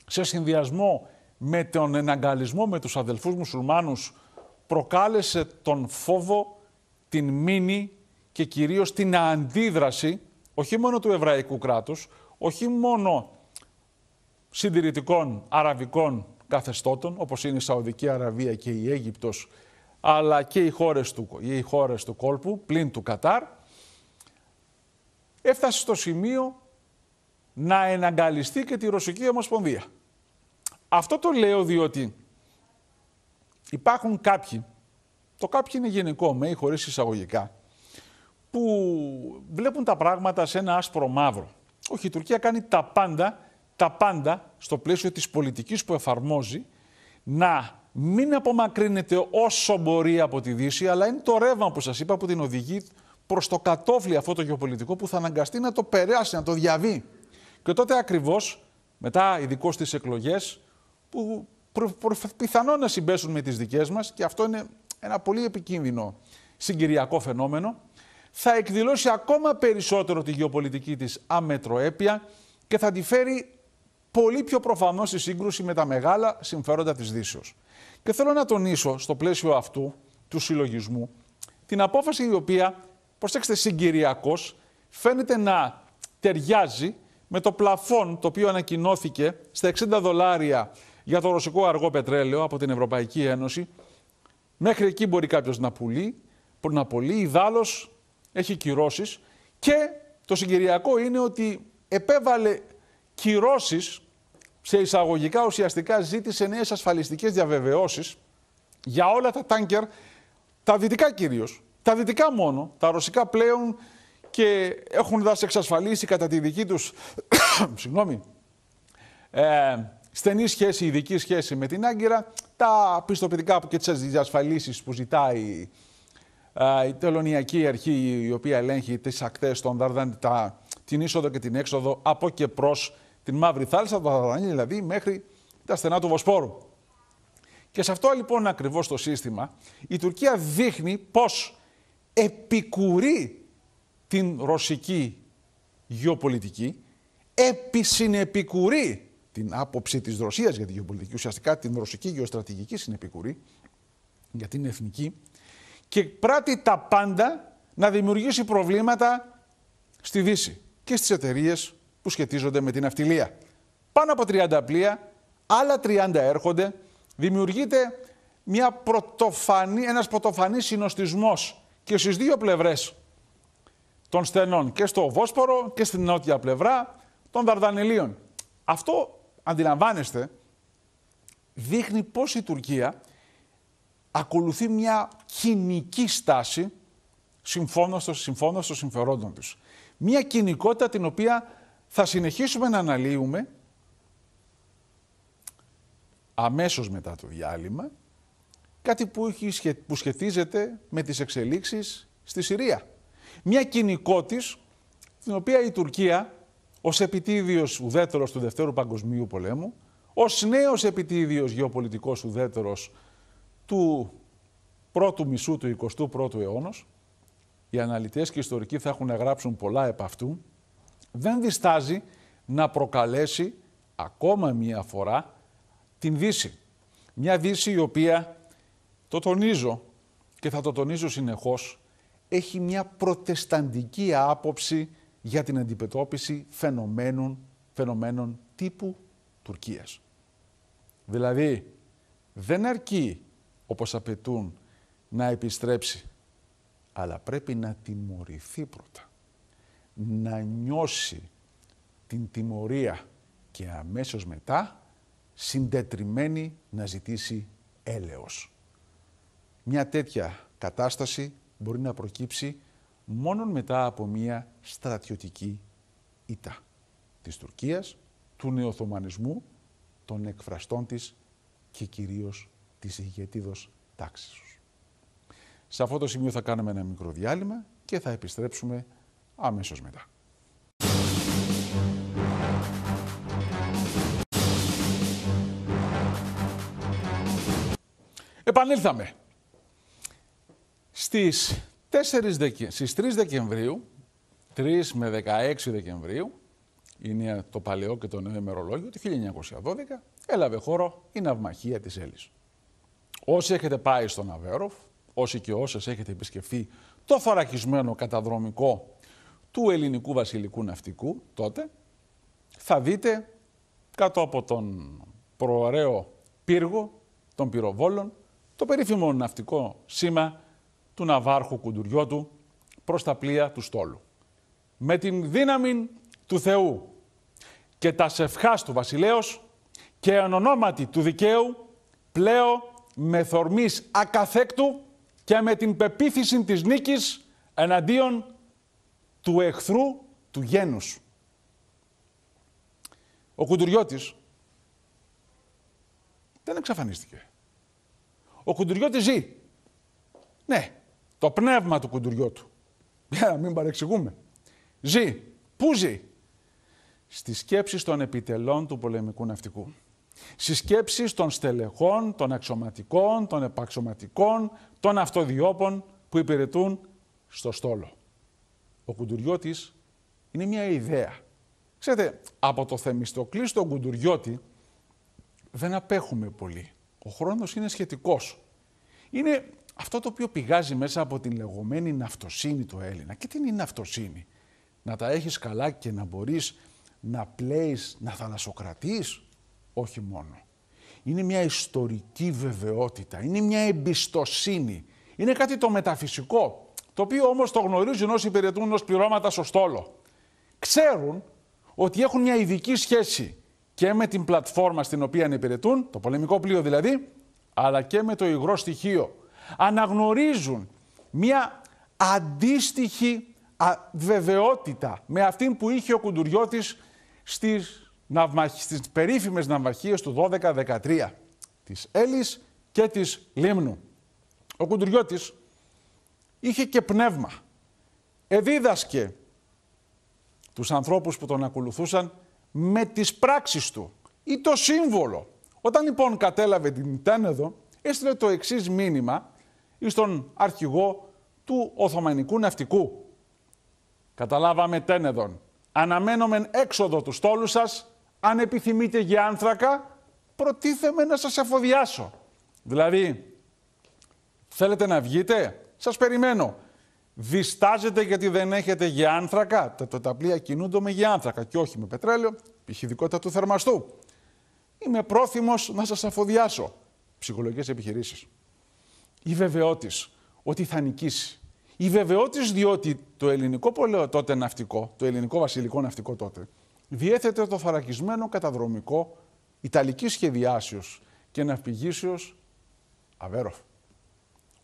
σε συνδυασμό με τον εναγκαλισμό με τους αδελφούς μουσουλμάνους προκάλεσε τον φόβο, την μήνη και κυρίως την αντίδραση όχι μόνο του εβραϊκού κράτους, όχι μόνο συντηρητικών αραβικών καθεστώτων, όπως είναι η Σαουδική Αραβία και η Αίγυπτος, αλλά και οι χώρες του, οι χώρες του κόλπου, πλην του Κατάρ, έφτασε στο σημείο να εναγκαλιστεί και τη Ρωσική Ομοσπονδία. Αυτό το λέω διότι υπάρχουν κάποιοι, το κάποιοι είναι γενικό με ή χωρίς εισαγωγικά, που βλέπουν τα πράγματα σε ένα άσπρο μαύρο. Όχι, η Τουρκία κάνει τα πάντα, τα πάντα στο πλαίσιο της πολιτικής που εφαρμόζει να μην απομακρύνεται όσο μπορεί από τη Δύση, αλλά είναι το ρεύμα που σας είπα που την οδηγεί προς το κατόφλι αυτό το γεωπολιτικό που θα αναγκαστεί να το περάσει, να το διαβεί. Και τότε ακριβώς, μετά ειδικώς τις εκλογές, που προ, προ, πιθανόν να συμπέσουν με τις δικές μας και αυτό είναι ένα πολύ επικίνδυνο συγκυριακό φαινόμενο, θα εκδηλώσει ακόμα περισσότερο τη γεωπολιτική της αμετροέπεια και θα τη φέρει πολύ πιο προφανώς στη σύγκρουση με τα μεγάλα συμφέροντα της Δύσεως. Και θέλω να τονίσω στο πλαίσιο αυτού του συλλογισμού την απόφαση η οποία, προσέξτε, συγκυριακώς φαίνεται να ταιριάζει με το πλαφόν το οποίο ανακοινώθηκε στα 60 δολάρια για το ρωσικό αργό πετρέλαιο από την Ευρωπαϊκή Ένωση. Μέχρι εκεί μπορεί κάποιος να πουλεί, να πουλεί, ιδάλω έχει κυρώσεις. Και το συγκυριακό είναι ότι επέβαλε κυρώσεις σε εισαγωγικά ουσιαστικά ζήτησε νέες ασφαλιστικές διαβεβαιώσεις για όλα τα τάνκερ, τα δυτικά κυρίως. Τα δυτικά μόνο, τα ρωσικά πλέον και έχουν δάσει εξασφαλίσει κατά τη δική τους συγγνώμη, ε, στενή σχέση, ειδική σχέση με την Άγκυρα, τα πιστοποιητικά και τις διασφαλίσεις που ζητάει η τελωνιακή αρχή, η οποία ελέγχει τις ακτές των Δαρδαν, τα, την είσοδο και την έξοδο από και προς την Μαύρη Θάλασσα, δηλαδή μέχρι τα στενά του Βοσπόρου. Και σε αυτό λοιπόν ακριβώς το σύστημα, η Τουρκία δείχνει πως επικουρεί την ρωσική γεωπολιτική, επισυνεπικουρεί την άποψη της Ρωσίας για τη γεωπολιτική, ουσιαστικά την ρωσική γεωστρατηγική συνεπικουρή, γιατί είναι εθνική, και πράττει τα πάντα να δημιουργήσει προβλήματα στη Δύση και στις εταιρείες που σχετίζονται με την αυτιλία. Πάνω από 30 πλοία, άλλα 30 έρχονται, δημιουργείται μια πρωτοφανή, ένας πρωτοφανής συνοστισμός και στις δύο πλευρές των στενών, και στο Βόσπορο και στην νότια πλευρά των Δαρδανελίων. Αυτό αντιλαμβάνεστε, δείχνει πως η Τουρκία ακολουθεί μια κοινική στάση συμφώνω στο, συμφώνω στο συμφερόντων τους. Μια κοινικότητα την οποία θα συνεχίσουμε να αναλύουμε αμέσως μετά το διάλειμμα, κάτι που, έχει, που σχετίζεται με τις εξελίξεις στη Συρία. Μια κοινικότητα την οποία η Τουρκία ως επιτίδιος ουδέτερος του Δευτέρου Παγκοσμίου Πολέμου, ως νέος επιτίδιος γεωπολιτικός ουδέτερος του πρώτου μισού του 21ου αιώνα, οι αναλυτές και οι ιστορικοί θα έχουν να γράψουν πολλά επ' αυτού, δεν διστάζει να προκαλέσει ακόμα μία φορά την Δύση. Μια Δύση η οποία, το τονίζω και θα το τονίζω συνεχώς, έχει μια προτεσταντική άποψη για την αντιμετώπιση φαινομένων, φαινομένων τύπου Τουρκίας. Δηλαδή, δεν αρκεί, όπως απαιτούν, να επιστρέψει, αλλά πρέπει να τιμωρηθεί πρώτα. Να νιώσει την τιμωρία και αμέσως μετά συντετριμένη να ζητήσει έλεος. Μια τέτοια κατάσταση μπορεί να προκύψει μόνον μετά από μια στρατιωτική ήττα της Τουρκίας, του νεοθωμανισμού, των εκφραστών της και κυρίως της ηγετίδος τάξης. Σε αυτό το σημείο θα κάνουμε ένα μικρό διάλειμμα και θα επιστρέψουμε αμέσως μετά. Επανήλθαμε στις Δεκε... Στις 3 Δεκεμβρίου, 3 με 16 Δεκεμβρίου, είναι το παλαιό και το νέο ημερολόγιο του 1912, έλαβε χώρο η ναυμαχία της Έλλης. Όσοι έχετε πάει στον Αβέροφ, όσοι και όσες έχετε επισκεφθεί το θωρακισμένο καταδρομικό του ελληνικού βασιλικού ναυτικού τότε, θα δείτε κάτω από τον προωραίο πύργο των πυροβόλων το περίφημο ναυτικό σήμα του Ναβάρχου Κουντουριώτου προς τα πλοία του στόλου. Με την δύναμη του Θεού και τα σευχάς του βασιλέως και εν ονόματι του δικαίου πλέω με θορμής ακαθέκτου και με την πεποίθηση της νίκης εναντίον του εχθρού του γένους. Ο Κουντουριώτης δεν εξαφανίστηκε. Ο Κουντουριώτης ζει. Ναι, το πνεύμα του του. Για να μην παρεξηγούμε. Ζει. Πού ζει. Στις σκέψεις των επιτελών του πολεμικού ναυτικού. Στι σκέψεις των στελεχών, των αξιωματικών, των επαξωματικών, των αυτοδιώπων που υπηρετούν στο στόλο. Ο κουντουριώτη είναι μια ιδέα. Ξέρετε, από το Θεμιστοκλή στον Κουντουριώτη δεν απέχουμε πολύ. Ο χρόνος είναι σχετικός. Είναι αυτό το οποίο πηγάζει μέσα από την λεγόμενη ναυτοσύνη του Έλληνα. Και τι είναι η ναυτοσύνη. Να τα έχεις καλά και να μπορείς να πλέεις, να θαλασσοκρατείς. Όχι μόνο. Είναι μια ιστορική βεβαιότητα, είναι μια εμπιστοσύνη. Είναι κάτι το μεταφυσικό, το οποίο όμως το γνωρίζουν όσοι υπηρετούν ως πληρώματα στο στόλο. Ξέρουν ότι έχουν μια ειδική σχέση και με την πλατφόρμα στην οποία υπηρετούν, το πολεμικό πλοίο δηλαδή, αλλά και με το υγρό στοιχείο αναγνωρίζουν μια αντίστοιχη βεβαιότητα με αυτήν που είχε ο Κουντουριώτης στις, ναυμαχ... στις περίφημες ναυμαχίες του 12-13 της Έλλης και της Λίμνου. Ο Κουντουριώτης είχε και πνεύμα. Εδίδασκε τους ανθρώπους που τον ακολουθούσαν με τις πράξεις του ή το σύμβολο. Όταν λοιπόν κατέλαβε την Τένεδο, έστειλε το εξής μήνυμα ή στον αρχηγό του Οθωμανικού Ναυτικού. Καταλάβαμε τένεδον. Αναμένομεν έξοδο του στόλου σας, αν επιθυμείτε για άνθρακα, προτίθεμαι να σας εφοδιάσω. Δηλαδή, θέλετε να βγείτε, σας περιμένω. Διστάζετε γιατί δεν έχετε για άνθρακα. Τα, τα, τα πλοία κινούνται με για άνθρακα και όχι με πετρέλαιο, πηχηδικότητα του θερμαστού. Είμαι πρόθυμος να σας αφοδιάσω. Ψυχολογικές επιχειρήσεις ή βεβαιότης ότι θα νικήσει. Η βεβαιότης διότι το ελληνικό πολεό τότε ναυτικό, το ελληνικό βασιλικό ναυτικό τότε, διέθετε το θωρακισμένο καταδρομικό Ιταλικής σχεδιάσεως και ναυπηγήσεως Αβέροφ.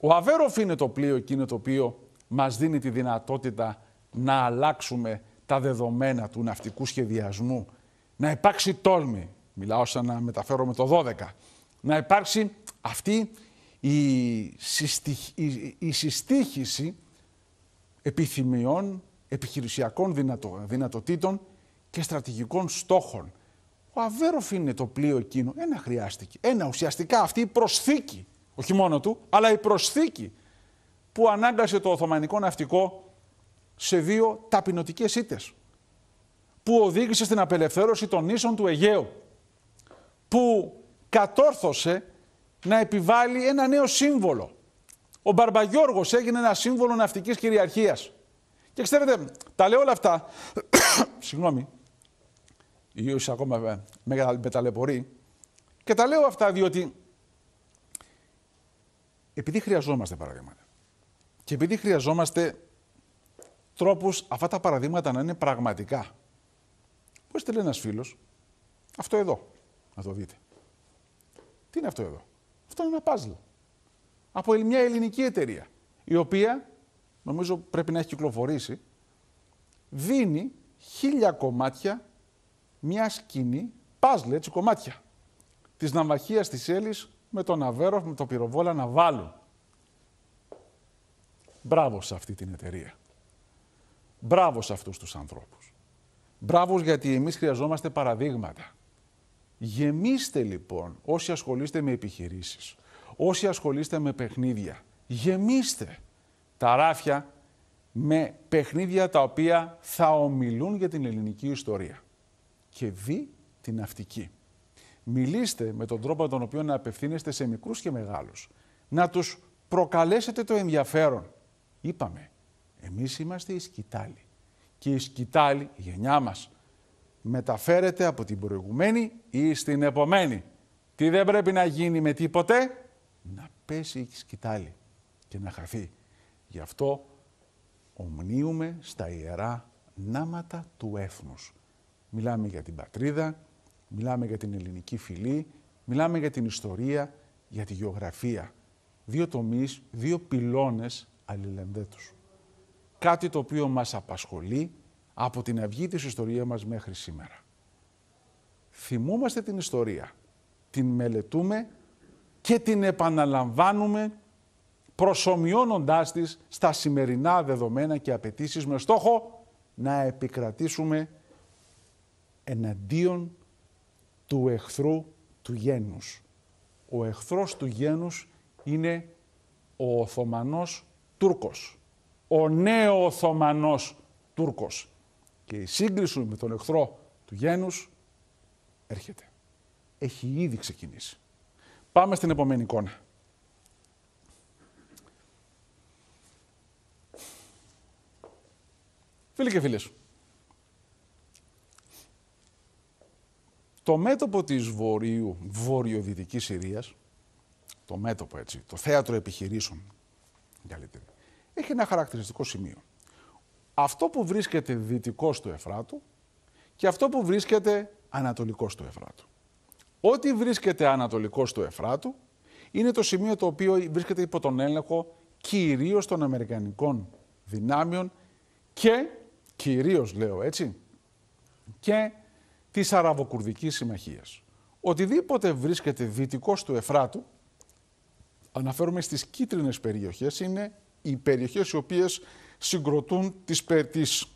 Ο Αβέροφ είναι το πλοίο εκείνο το οποίο μας δίνει τη δυνατότητα να αλλάξουμε τα δεδομένα του ναυτικού σχεδιασμού, να υπάρξει τόλμη, μιλάω σαν να μεταφέρω με το 12, να υπάρξει αυτή η, η, συστήχηση επιθυμιών, επιχειρησιακών δυνατο, δυνατοτήτων και στρατηγικών στόχων. Ο Αβέροφ είναι το πλοίο εκείνο. Ένα χρειάστηκε. Ένα ουσιαστικά αυτή η προσθήκη, όχι μόνο του, αλλά η προσθήκη που ανάγκασε το Οθωμανικό ναυτικό σε δύο ταπεινωτικές ήττες. Που οδήγησε στην απελευθέρωση των νήσων του Αιγαίου. Που κατόρθωσε να επιβάλλει ένα νέο σύμβολο. Ο Μπαρμπαγιώργος έγινε ένα σύμβολο ναυτικής κυριαρχίας. Και ξέρετε, τα λέω όλα αυτά, συγγνώμη, η Ιούση ακόμα ε, με ταλαιπωρεί, και τα λέω αυτά διότι επειδή χρειαζόμαστε παραδείγματα και επειδή χρειαζόμαστε τρόπους αυτά τα παραδείγματα να είναι πραγματικά. Πώς τη ένας φίλος, αυτό εδώ, να το δείτε. Τι είναι αυτό εδώ. Αυτό είναι ένα παζλ. Από μια ελληνική εταιρεία, η οποία, νομίζω πρέπει να έχει κυκλοφορήσει, δίνει χίλια κομμάτια μια σκηνή, παζλ έτσι κομμάτια, της ναυαχίας της Έλλης με τον Αβέρο, με το Πυροβόλα να βάλουν. Μπράβο σε αυτή την εταιρεία. Μπράβο σε αυτούς τους ανθρώπους. Μπράβος γιατί εμείς χρειαζόμαστε παραδείγματα. Γεμίστε λοιπόν όσοι ασχολείστε με επιχειρήσεις, όσοι ασχολείστε με παιχνίδια, γεμίστε τα ράφια με παιχνίδια τα οποία θα ομιλούν για την ελληνική ιστορία. Και δει την ναυτική. Μιλήστε με τον τρόπο τον οποίο να απευθύνεστε σε μικρούς και μεγάλους. Να τους προκαλέσετε το ενδιαφέρον. Είπαμε, εμείς είμαστε οι σκητάλοι. Και οι σκητάλοι, η γενιά μας, μεταφέρεται από την προηγουμένη ή στην επομένη. Τι δεν πρέπει να γίνει με τίποτε, να πέσει η σκητάλη και να χαθεί. Γι' αυτό ομνίουμε στα ιερά νάματα του έθνους. Μιλάμε για την πατρίδα, μιλάμε για την ελληνική φυλή, μιλάμε για την ιστορία, για τη γεωγραφία. Δύο τομείς, δύο πυλώνες αλληλενδέτους. Κάτι το οποίο μας απασχολεί, από την αυγή της ιστορίας μας μέχρι σήμερα. Θυμούμαστε την ιστορία, την μελετούμε και την επαναλαμβάνουμε προσωμιώνοντάς της στα σημερινά δεδομένα και απαιτήσεις με στόχο να επικρατήσουμε εναντίον του εχθρού του γένους. Ο εχθρός του γένους είναι ο Οθωμανός Τούρκος. Ο νέο Οθωμανός Τούρκος. Και η σύγκριση με τον εχθρό του γένους έρχεται. Έχει ήδη ξεκινήσει. Πάμε στην επόμενη εικόνα. Φίλοι και φίλες, το μέτωπο της βορείου, βορειοδυτικής Συρίας, το μέτωπο έτσι, το θέατρο επιχειρήσεων, καλύτερη, έχει ένα χαρακτηριστικό σημείο αυτό που βρίσκεται δυτικό του Εφράτου και αυτό που βρίσκεται ανατολικό του Εφράτου. Ό,τι βρίσκεται ανατολικό του Εφράτου είναι το σημείο το οποίο βρίσκεται υπό τον έλεγχο κυρίως των Αμερικανικών δυνάμεων και κυρίως λέω έτσι και της Αραβοκουρδικής Συμμαχίας. Οτιδήποτε βρίσκεται δυτικό του Εφράτου, αναφέρομαι στις κίτρινες περιοχές, είναι οι περιοχές οι οποίες συγκροτούν τις, τις,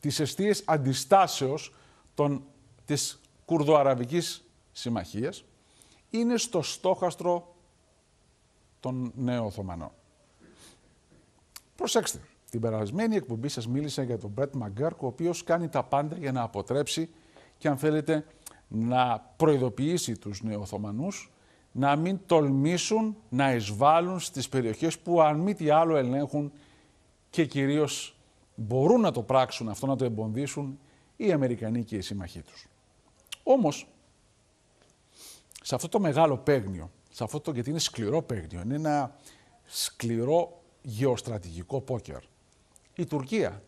τις αιστείες αντιστάσεως των, της κουρδοαραβικής συμμαχίας είναι στο στόχαστρο των Οθωμανών. Προσέξτε, την περασμένη εκπομπή σας μίλησα για τον Μπρέτ Μαγκάρκ, ο οποίος κάνει τα πάντα για να αποτρέψει και αν θέλετε να προειδοποιήσει τους Οθωμανούς να μην τολμήσουν να εισβάλλουν στις περιοχές που αν μη τι άλλο ελέγχουν και κυρίως μπορούν να το πράξουν αυτό, να το εμποδίσουν οι Αμερικανοί και οι σύμμαχοί τους. Όμως, σε αυτό το μεγάλο παίγνιο, σε αυτό το, γιατί είναι σκληρό παίγνιο, είναι ένα σκληρό γεωστρατηγικό πόκερ. Η Τουρκία,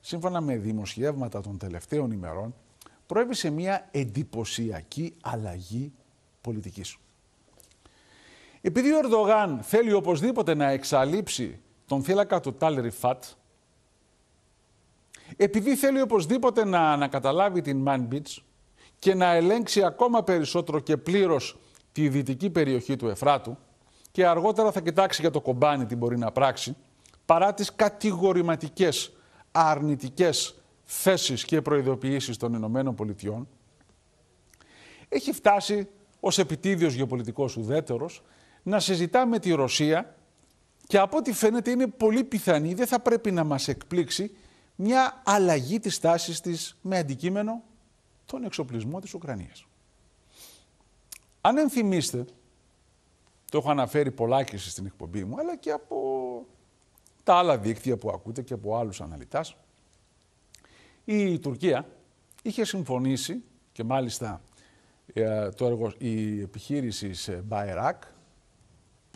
σύμφωνα με δημοσιεύματα των τελευταίων ημερών, προέβησε μια εντυπωσιακή αλλαγή πολιτικής. Επειδή ο Ερδογάν θέλει οπωσδήποτε να εξαλείψει τον φύλακα του Τάλ Φατ, επειδή θέλει οπωσδήποτε να ανακαταλάβει την Man και να ελέγξει ακόμα περισσότερο και πλήρως τη δυτική περιοχή του Εφράτου και αργότερα θα κοιτάξει για το κομπάνι τι μπορεί να πράξει, παρά τις κατηγορηματικές αρνητικές θέσεις και προειδοποιήσεις των Ηνωμένων Πολιτειών, έχει φτάσει ως επιτίδιος γεωπολιτικός ουδέτερος να συζητά με τη Ρωσία και από ό,τι φαίνεται είναι πολύ πιθανή, δεν θα πρέπει να μας εκπλήξει, μια αλλαγή της τάσης της με αντικείμενο τον εξοπλισμό της Ουκρανίας. Αν ενθυμίστε, το έχω αναφέρει πολλά και στην εκπομπή μου, αλλά και από τα άλλα δίκτυα που ακούτε και από άλλους αναλυτάς, η Τουρκία είχε συμφωνήσει και μάλιστα ε, το έργο, η επιχείρηση σε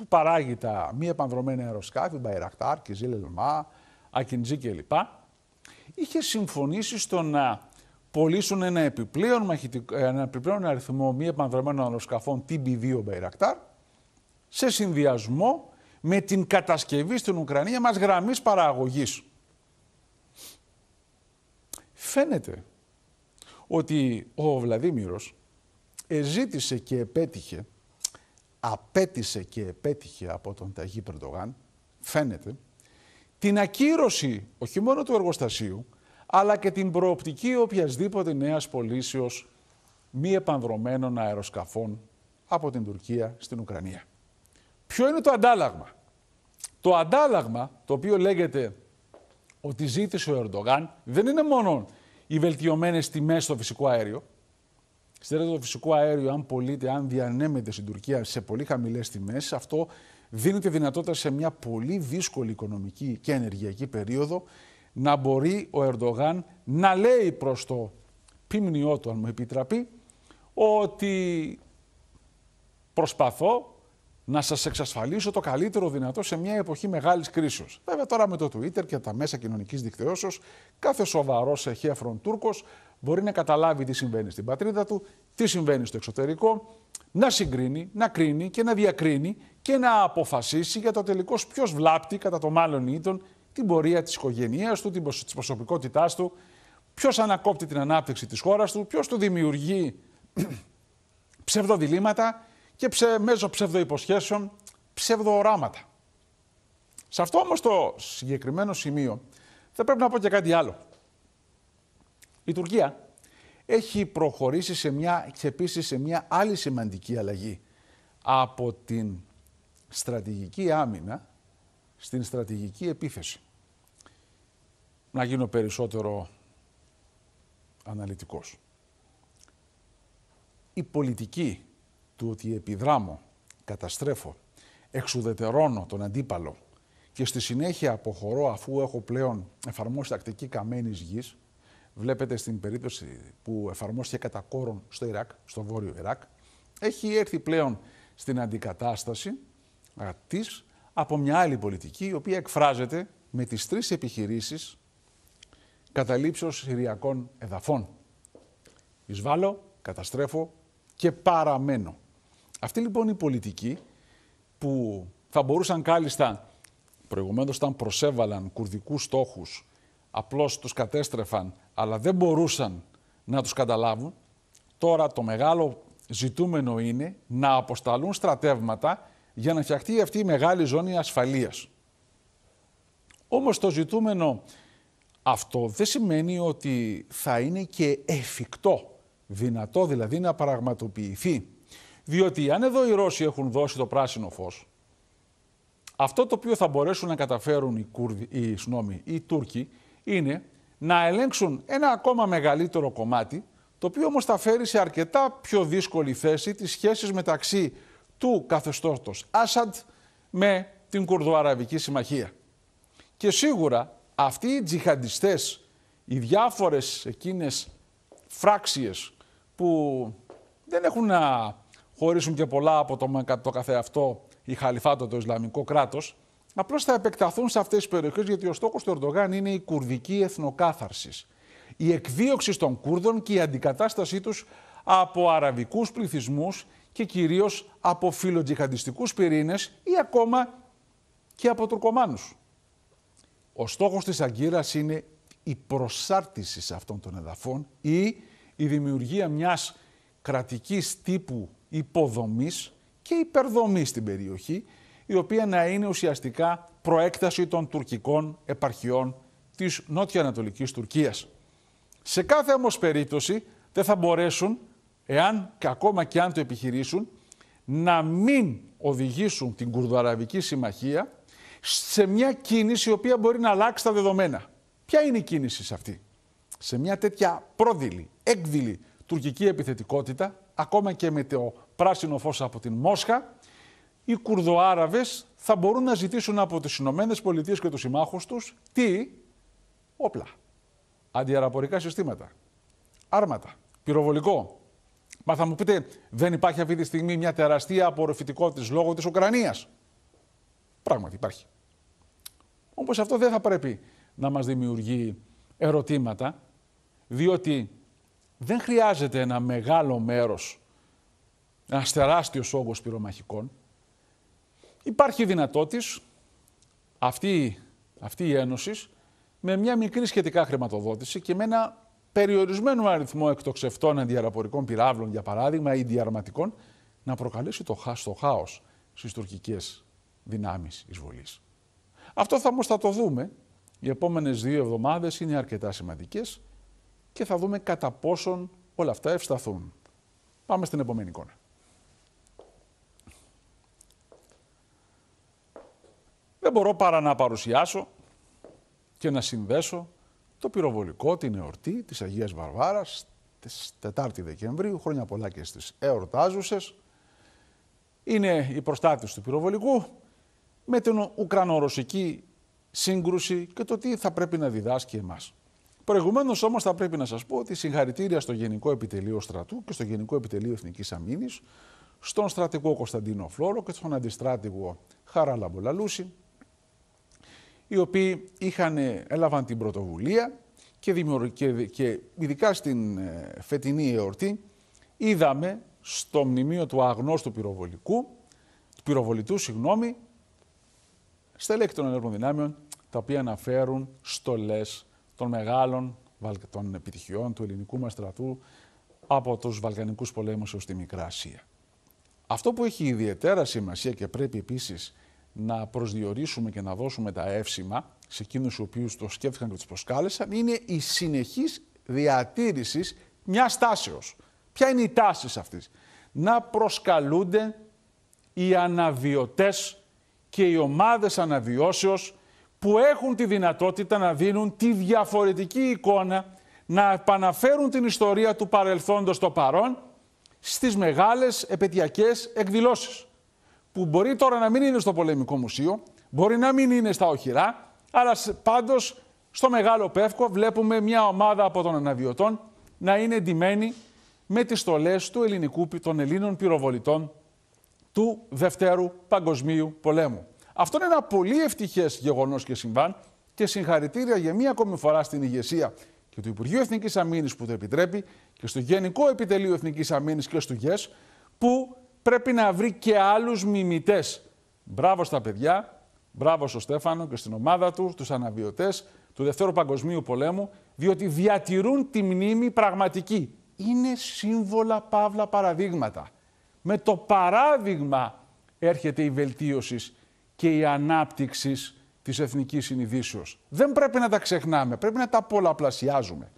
που παράγει τα μη επανδρομένα αεροσκάφη, Μπαϊρακτάρ, Κιζίλ Ελμά, Ακιντζή κλπ. Είχε συμφωνήσει στο να πωλήσουν ένα επιπλέον, μαχητικό, ε, ένα επιπλέον αριθμό μη επανδρομένων αεροσκαφών TB2 Μπαϊρακτάρ σε συνδυασμό με την κατασκευή στην Ουκρανία μας γραμμής παραγωγής. Φαίνεται ότι ο Βλαδίμηρος εζήτησε και επέτυχε απέτησε και επέτυχε από τον Ταγί Περντογάν, φαίνεται, την ακύρωση όχι μόνο του εργοστασίου, αλλά και την προοπτική οποιασδήποτε νέας πωλήσεως μη επανδρομένων αεροσκαφών από την Τουρκία στην Ουκρανία. Ποιο είναι το αντάλλαγμα. Το αντάλλαγμα, το οποίο λέγεται ότι ζήτησε ο Ερντογάν, δεν είναι μόνο οι βελτιωμένες τιμές στο φυσικό αέριο, Ξέρετε, το φυσικό αέριο, αν πωλείται, αν διανέμεται στην Τουρκία σε πολύ χαμηλές τιμές, αυτό δίνει τη δυνατότητα σε μια πολύ δύσκολη οικονομική και ενεργειακή περίοδο να μπορεί ο Ερντογάν να λέει προς το πίμνιό του, αν μου επιτραπεί, ότι προσπαθώ να σας εξασφαλίσω το καλύτερο δυνατό σε μια εποχή μεγάλης κρίσης. Βέβαια τώρα με το Twitter και τα μέσα κοινωνικής δικτυώσεως, κάθε σοβαρός εχέφρον Τούρκος μπορεί να καταλάβει τι συμβαίνει στην πατρίδα του, τι συμβαίνει στο εξωτερικό, να συγκρίνει, να κρίνει και να διακρίνει και να αποφασίσει για το τελικό ποιος βλάπτει κατά το μάλλον τον την πορεία της οικογένεια του, της προσωπικότητάς του, ποιος ανακόπτει την ανάπτυξη της χώρας του, ποιος του δημιουργεί ψευδοδιλήμματα και ψε, μέσω ψευδοϋποσχέσεων ψευδοοράματα. Σε αυτό όμως το συγκεκριμένο σημείο θα πρέπει να πω και κάτι άλλο. Η Τουρκία έχει προχωρήσει σε μια, και επίσης σε μια άλλη σημαντική αλλαγή από την στρατηγική άμυνα στην στρατηγική επίθεση. Να γίνω περισσότερο αναλυτικός. Η πολιτική του ότι επιδράμω, καταστρέφω, εξουδετερώνω τον αντίπαλο και στη συνέχεια αποχωρώ αφού έχω πλέον εφαρμόσει τακτική καμένης γης, βλέπετε στην περίπτωση που εφαρμόστηκε κατά κόρον στο Ιράκ, στο βόρειο Ιράκ, έχει έρθει πλέον στην αντικατάσταση της από μια άλλη πολιτική, η οποία εκφράζεται με τις τρεις επιχειρήσεις καταλήψεως Συριακών εδαφών. Εισβάλλω, καταστρέφω και παραμένω. Αυτή λοιπόν η πολιτική που θα μπορούσαν κάλλιστα, προηγουμένως όταν προσέβαλαν κουρδικούς στόχους απλώς τους κατέστρεφαν, αλλά δεν μπορούσαν να τους καταλάβουν. Τώρα το μεγάλο ζητούμενο είναι να αποσταλούν στρατεύματα για να φτιαχτεί αυτή η μεγάλη ζώνη ασφαλείας. Όμως το ζητούμενο αυτό δεν σημαίνει ότι θα είναι και εφικτό, δυνατό δηλαδή να πραγματοποιηθεί. Διότι αν εδώ οι Ρώσοι έχουν δώσει το πράσινο φως, αυτό το οποίο θα μπορέσουν να καταφέρουν οι, οι, οι Τούρκοι είναι να ελέγξουν ένα ακόμα μεγαλύτερο κομμάτι, το οποίο όμως θα φέρει σε αρκετά πιο δύσκολη θέση τις σχέσεις μεταξύ του καθεστώτος Άσαντ με την Κουρδοαραβική Συμμαχία. Και σίγουρα αυτοί οι τζιχαντιστές, οι διάφορες εκείνες φράξιες που δεν έχουν να χωρίσουν και πολλά από το, το καθεαυτό η χαλιφάτο το Ισλαμικό κράτος, Απλώς θα επεκταθούν σε αυτές τις περιοχές γιατί ο στόχος του Ερντογάν είναι η κουρδική εθνοκάθαρσης. Η εκδίωξη των Κούρδων και η αντικατάστασή τους από αραβικούς πληθυσμούς και κυρίως από φιλοτζιχαντιστικούς πυρήνες ή ακόμα και από Τουρκομάνους. Ο στόχος της Αγκύρας είναι η προσάρτηση σε αυτών των εδαφών ή η δημιουργία μιας κρατικής τύπου υποδομής και απο τουρκομανου ο στοχο τη αγκυρα ειναι η προσαρτηση σε αυτων των εδαφων η η δημιουργια μια κρατική τυπου υποδομή και υπερδομής στην περιοχή η οποία να είναι ουσιαστικά προέκταση των τουρκικών επαρχιών της νοτια ανατολικης Τουρκίας. Σε κάθε όμως περίπτωση δεν θα μπορέσουν, εάν και ακόμα και αν το επιχειρήσουν, να μην οδηγήσουν την Κουρδοαραβική Συμμαχία σε μια κίνηση η οποία μπορεί να αλλάξει τα δεδομένα. Ποια είναι η κίνηση σε αυτή. Σε μια τέτοια πρόδειλη, έκδηλη τουρκική επιθετικότητα, ακόμα και με το πράσινο φως από την Μόσχα, οι κουρδόάραβε θα μπορούν να ζητήσουν από τις Ηνωμένες Πολιτείες και τους συμμάχους τους, τι όπλα, αντιεραπορικά συστήματα, άρματα, πυροβολικό. Μα θα μου πείτε δεν υπάρχει αυτή τη στιγμή μια τεραστία απορροφητικότητα λόγω της Ουκρανίας. Πράγματι υπάρχει. Όμως αυτό δεν θα πρέπει να μας δημιουργεί ερωτήματα, διότι δεν χρειάζεται ένα μεγάλο μέρος ένας τεράστιος όγκος πυρομαχικών, Υπάρχει δυνατότης αυτή, αυτή η ένωσης με μια μικρή σχετικά χρηματοδότηση και με ένα περιορισμένο αριθμό εκτοξευτών αντιαραπορικών πυράβλων, για παράδειγμα, ή διαρματικών, να προκαλέσει το, χάς, χάος στις τουρκικές δυνάμεις εισβολής. Αυτό θα όμως θα το δούμε. Οι επόμενες δύο εβδομάδες είναι αρκετά σημαντικές και θα δούμε κατά πόσον όλα αυτά ευσταθούν. Πάμε στην επόμενη εικόνα. δεν μπορώ παρά να παρουσιάσω και να συνδέσω το πυροβολικό, την εορτή της Αγίας Βαρβάρας, της 4η Δεκεμβρίου, χρόνια πολλά και στις εορτάζουσες. Είναι η προστάτηση του πυροβολικού με την ουκρανο-ρωσική σύγκρουση και το τι θα πρέπει να διδάσκει εμάς. Προηγουμένως όμως θα πρέπει να σας πω ότι συγχαρητήρια στο Γενικό Επιτελείο Στρατού και στο Γενικό Επιτελείο Εθνικής Αμήνης, στον στρατηγό Κωνσταντίνο Φλόρο και στον αντιστράτηγο Χαράλα οι οποίοι είχαν, ε, έλαβαν την πρωτοβουλία και, και, ειδικά στην ε, φετινή εορτή είδαμε στο μνημείο του αγνώστου πυροβολικού, του πυροβολητού, συγγνώμη, στελέχη των ενέργων δυνάμεων, τα οποία αναφέρουν στολές των μεγάλων των επιτυχιών του ελληνικού μας στρατού από τους Βαλκανικούς πολέμους έως τη Μικρά Ασία. Αυτό που έχει ιδιαίτερα σημασία και πρέπει επίσης να προσδιορίσουμε και να δώσουμε τα εύσημα σε εκείνους οι οποίους το σκέφτηκαν και τους προσκάλεσαν είναι η συνεχής διατήρησης μιας τάσεως. Ποια είναι η τάση αυτής. Να προσκαλούνται οι αναβιωτές και οι ομάδες αναβιώσεως που έχουν τη δυνατότητα να δίνουν τη διαφορετική εικόνα, να επαναφέρουν την ιστορία του παρελθόντος στο παρόν στις μεγάλες επαιτειακές εκδηλώσεις που μπορεί τώρα να μην είναι στο Πολεμικό Μουσείο, μπορεί να μην είναι στα Οχυρά, αλλά πάντως στο Μεγάλο Πεύκο βλέπουμε μια ομάδα από των αναβιωτών να είναι εντυμένη με τις στολές του ελληνικού, των Ελλήνων πυροβολητών του Δευτέρου Παγκοσμίου Πολέμου. Αυτό είναι ένα πολύ ευτυχές γεγονός και συμβάν και συγχαρητήρια για μία ακόμη φορά στην ηγεσία και του Υπουργείου Εθνικής Αμήνης που το επιτρέπει και στο Γενικό Επιτελείο Εθνικής Αμήνης και στο ΓΕΣ που πρέπει να βρει και άλλους μιμητές. Μπράβο στα παιδιά, μπράβο στο Στέφανο και στην ομάδα του, στους αναβιωτές του Δευτέρου Παγκοσμίου Πολέμου, διότι διατηρούν τη μνήμη πραγματική. Είναι σύμβολα παύλα παραδείγματα. Με το παράδειγμα έρχεται η βελτίωσης και η ανάπτυξης της εθνικής συνειδήσεως. Δεν πρέπει να τα ξεχνάμε, πρέπει να τα πολλαπλασιάζουμε.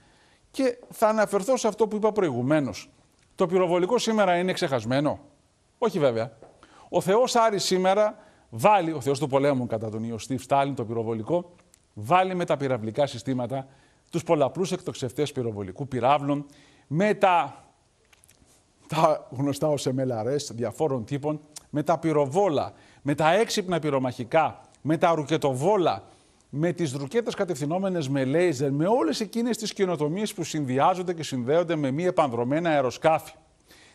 Και θα αναφερθώ σε αυτό που είπα προηγουμένως. Το πυροβολικό σήμερα είναι ξεχασμένο. Όχι βέβαια. Ο Θεός Άρη σήμερα βάλει, ο Θεός του πολέμου κατά τον Ιωστήφ Στάλιν, το πυροβολικό, βάλει με τα πυραυλικά συστήματα τους πολλαπλούς εκτοξευτές πυροβολικού πυράβλων, με τα, τα γνωστά ως εμελαρέ διαφόρων τύπων, με τα πυροβόλα, με τα έξυπνα πυρομαχικά, με τα ρουκετοβόλα, με τις ρουκέτες κατευθυνόμενες με λέιζερ, με όλες εκείνες τις κοινοτομίε που συνδυάζονται και συνδέονται με μη επανδρομένα αεροσκάφη.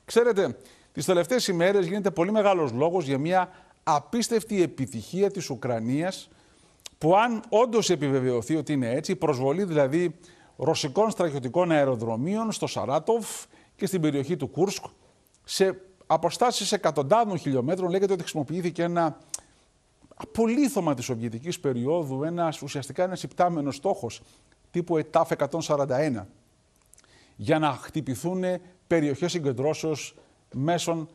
Ξέρετε, τις τελευταίες ημέρες γίνεται πολύ μεγάλος λόγος για μια απίστευτη επιτυχία της Ουκρανίας που, αν όντως επιβεβαιωθεί ότι είναι έτσι, η προσβολή δηλαδή ρωσικών στρατιωτικών αεροδρομίων στο Σαράτοφ και στην περιοχή του Κούρσκ σε αποστάσεις εκατοντάδων χιλιόμετρων λέγεται ότι χρησιμοποιήθηκε ένα απολύθωμα της Σοβιετικής περίοδου, ένας ουσιαστικά ένας υπτάμενος στόχος τύπου ΕΤΑΦ 141 για να χτυπηθούν περιοχές συγκεντρώσεως μέσων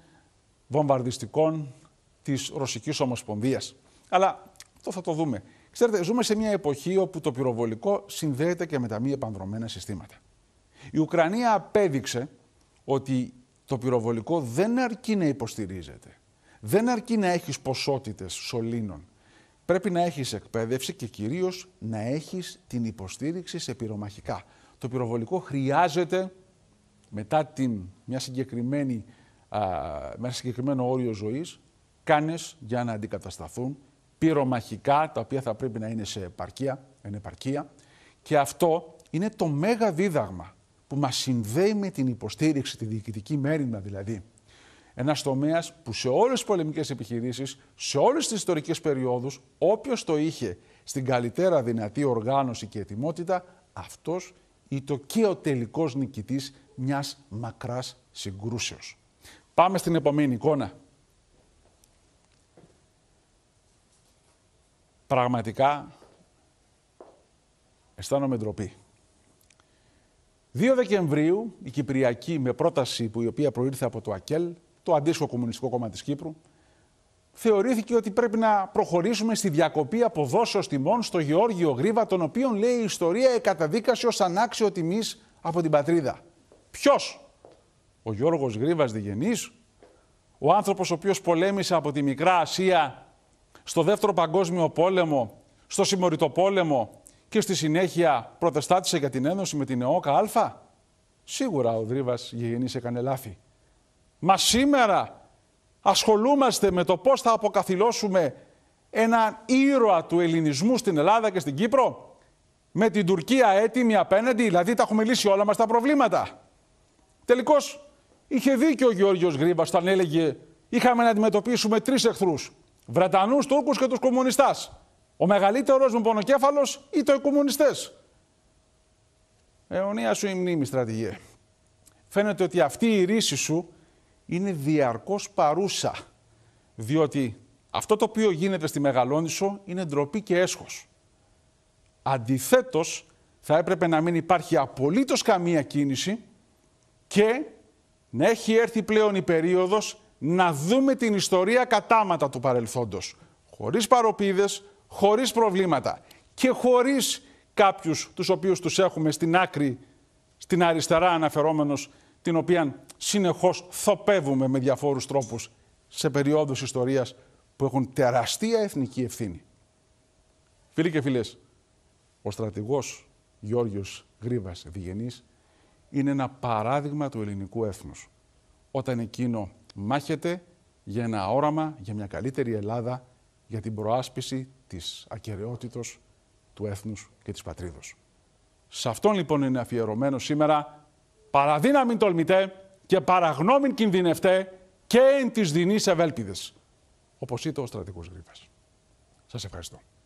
βομβαρδιστικών της Ρωσικής Ομοσπονδίας. Αλλά αυτό θα το δούμε. Ξέρετε, ζούμε σε μια εποχή όπου το πυροβολικό συνδέεται και με τα μη επανδρομένα συστήματα. Η Ουκρανία απέδειξε ότι το πυροβολικό δεν αρκεί να υποστηρίζεται. Δεν αρκεί να έχεις ποσότητες σωλήνων. Πρέπει να έχεις εκπαίδευση και κυρίως να έχεις την υποστήριξη σε πυρομαχικά. Το πυροβολικό χρειάζεται μετά την, μια συγκεκριμένη με ένα συγκεκριμένο όριο ζωής, κάνες για να αντικατασταθούν πυρομαχικά, τα οποία θα πρέπει να είναι σε επαρκία, εν επαρκία. Και αυτό είναι το μέγα δίδαγμα που μας συνδέει με την υποστήριξη, τη διοικητική μέρημνα δηλαδή. Ένας τομέας που σε όλες τις πολεμικές επιχειρήσεις, σε όλες τις ιστορικές περιόδους, όποιος το είχε στην καλύτερα δυνατή οργάνωση και ετοιμότητα, αυτός ήταν και ο τελικός νικητής μιας μακράς συγκρούσεως. Πάμε στην επόμενη εικόνα. Πραγματικά αισθάνομαι ντροπή. 2 Δεκεμβρίου η Κυπριακή με πρόταση που η οποία προήρθε από το ΑΚΕΛ, το αντίστοιχο Κομμουνιστικό Κόμμα της Κύπρου, θεωρήθηκε ότι πρέπει να προχωρήσουμε στη διακοπή αποδόσεως τιμών στο Γεώργιο Γρίβα, τον οποίον λέει η ιστορία εκαταδίκασε ως ανάξιο τιμής από την πατρίδα. Ποιος ο Γιώργος Γρίβας Διγενής, ο άνθρωπος ο οποίος πολέμησε από τη Μικρά Ασία στο Δεύτερο Παγκόσμιο Πόλεμο, στο Συμμοριτό Πόλεμο και στη συνέχεια προτεστάτησε για την ένωση με την ΕΟΚΑ Αλφα. Σίγουρα ο Δρίβας Διγενής έκανε λάθη. Μα σήμερα ασχολούμαστε με το πώς θα αποκαθιλώσουμε ένα ήρωα του ελληνισμού στην Ελλάδα και στην Κύπρο, με την Τουρκία έτοιμη απέναντι, δηλαδή τα έχουμε λύσει όλα μας τα προβλήματα. Τελικώς Είχε δίκιο ο Γιώργιος Γρήμπα όταν έλεγε Είχαμε να αντιμετωπίσουμε τρεις εχθρούς. Βρετανούς, Τούρκους και τους κομμουνιστέ. Ο μεγαλύτερος μου πονοκέφαλο ήταν οι κομμουνιστές. Αιωνία σου η μνήμη, στρατηγέ. Φαίνεται ότι αυτή η ρίση σου είναι διαρκώς παρούσα. Διότι αυτό το οποίο γίνεται στη Μεγαλόνισο είναι ντροπή και έσχος. Αντιθέτως, θα έπρεπε να μην υπάρχει απολύτως καμία κίνηση και να έχει έρθει πλέον η περίοδος να δούμε την ιστορία κατάματα του παρελθόντος. Χωρίς παροπίδες, χωρίς προβλήματα και χωρίς κάποιους τους οποίους τους έχουμε στην άκρη, στην αριστερά αναφερόμενος, την οποία συνεχώς θοπεύουμε με διαφόρους τρόπους σε περιόδους ιστορίας που έχουν τεραστία εθνική ευθύνη. Φίλοι και φίλες, ο στρατηγός Γιώργος Γρίβας Διγενής είναι ένα παράδειγμα του ελληνικού έθνους. Όταν εκείνο μάχεται για ένα όραμα, για μια καλύτερη Ελλάδα, για την προάσπιση της ακαιρεότητος του έθνους και της πατρίδος. Σε αυτόν λοιπόν είναι αφιερωμένο σήμερα παραδύναμην τολμητέ και παραγνώμην κινδυνευτέ και εν της δεινής ευέλπιδες, όπως είτε ο στρατηγός Γρήφας. Σας ευχαριστώ.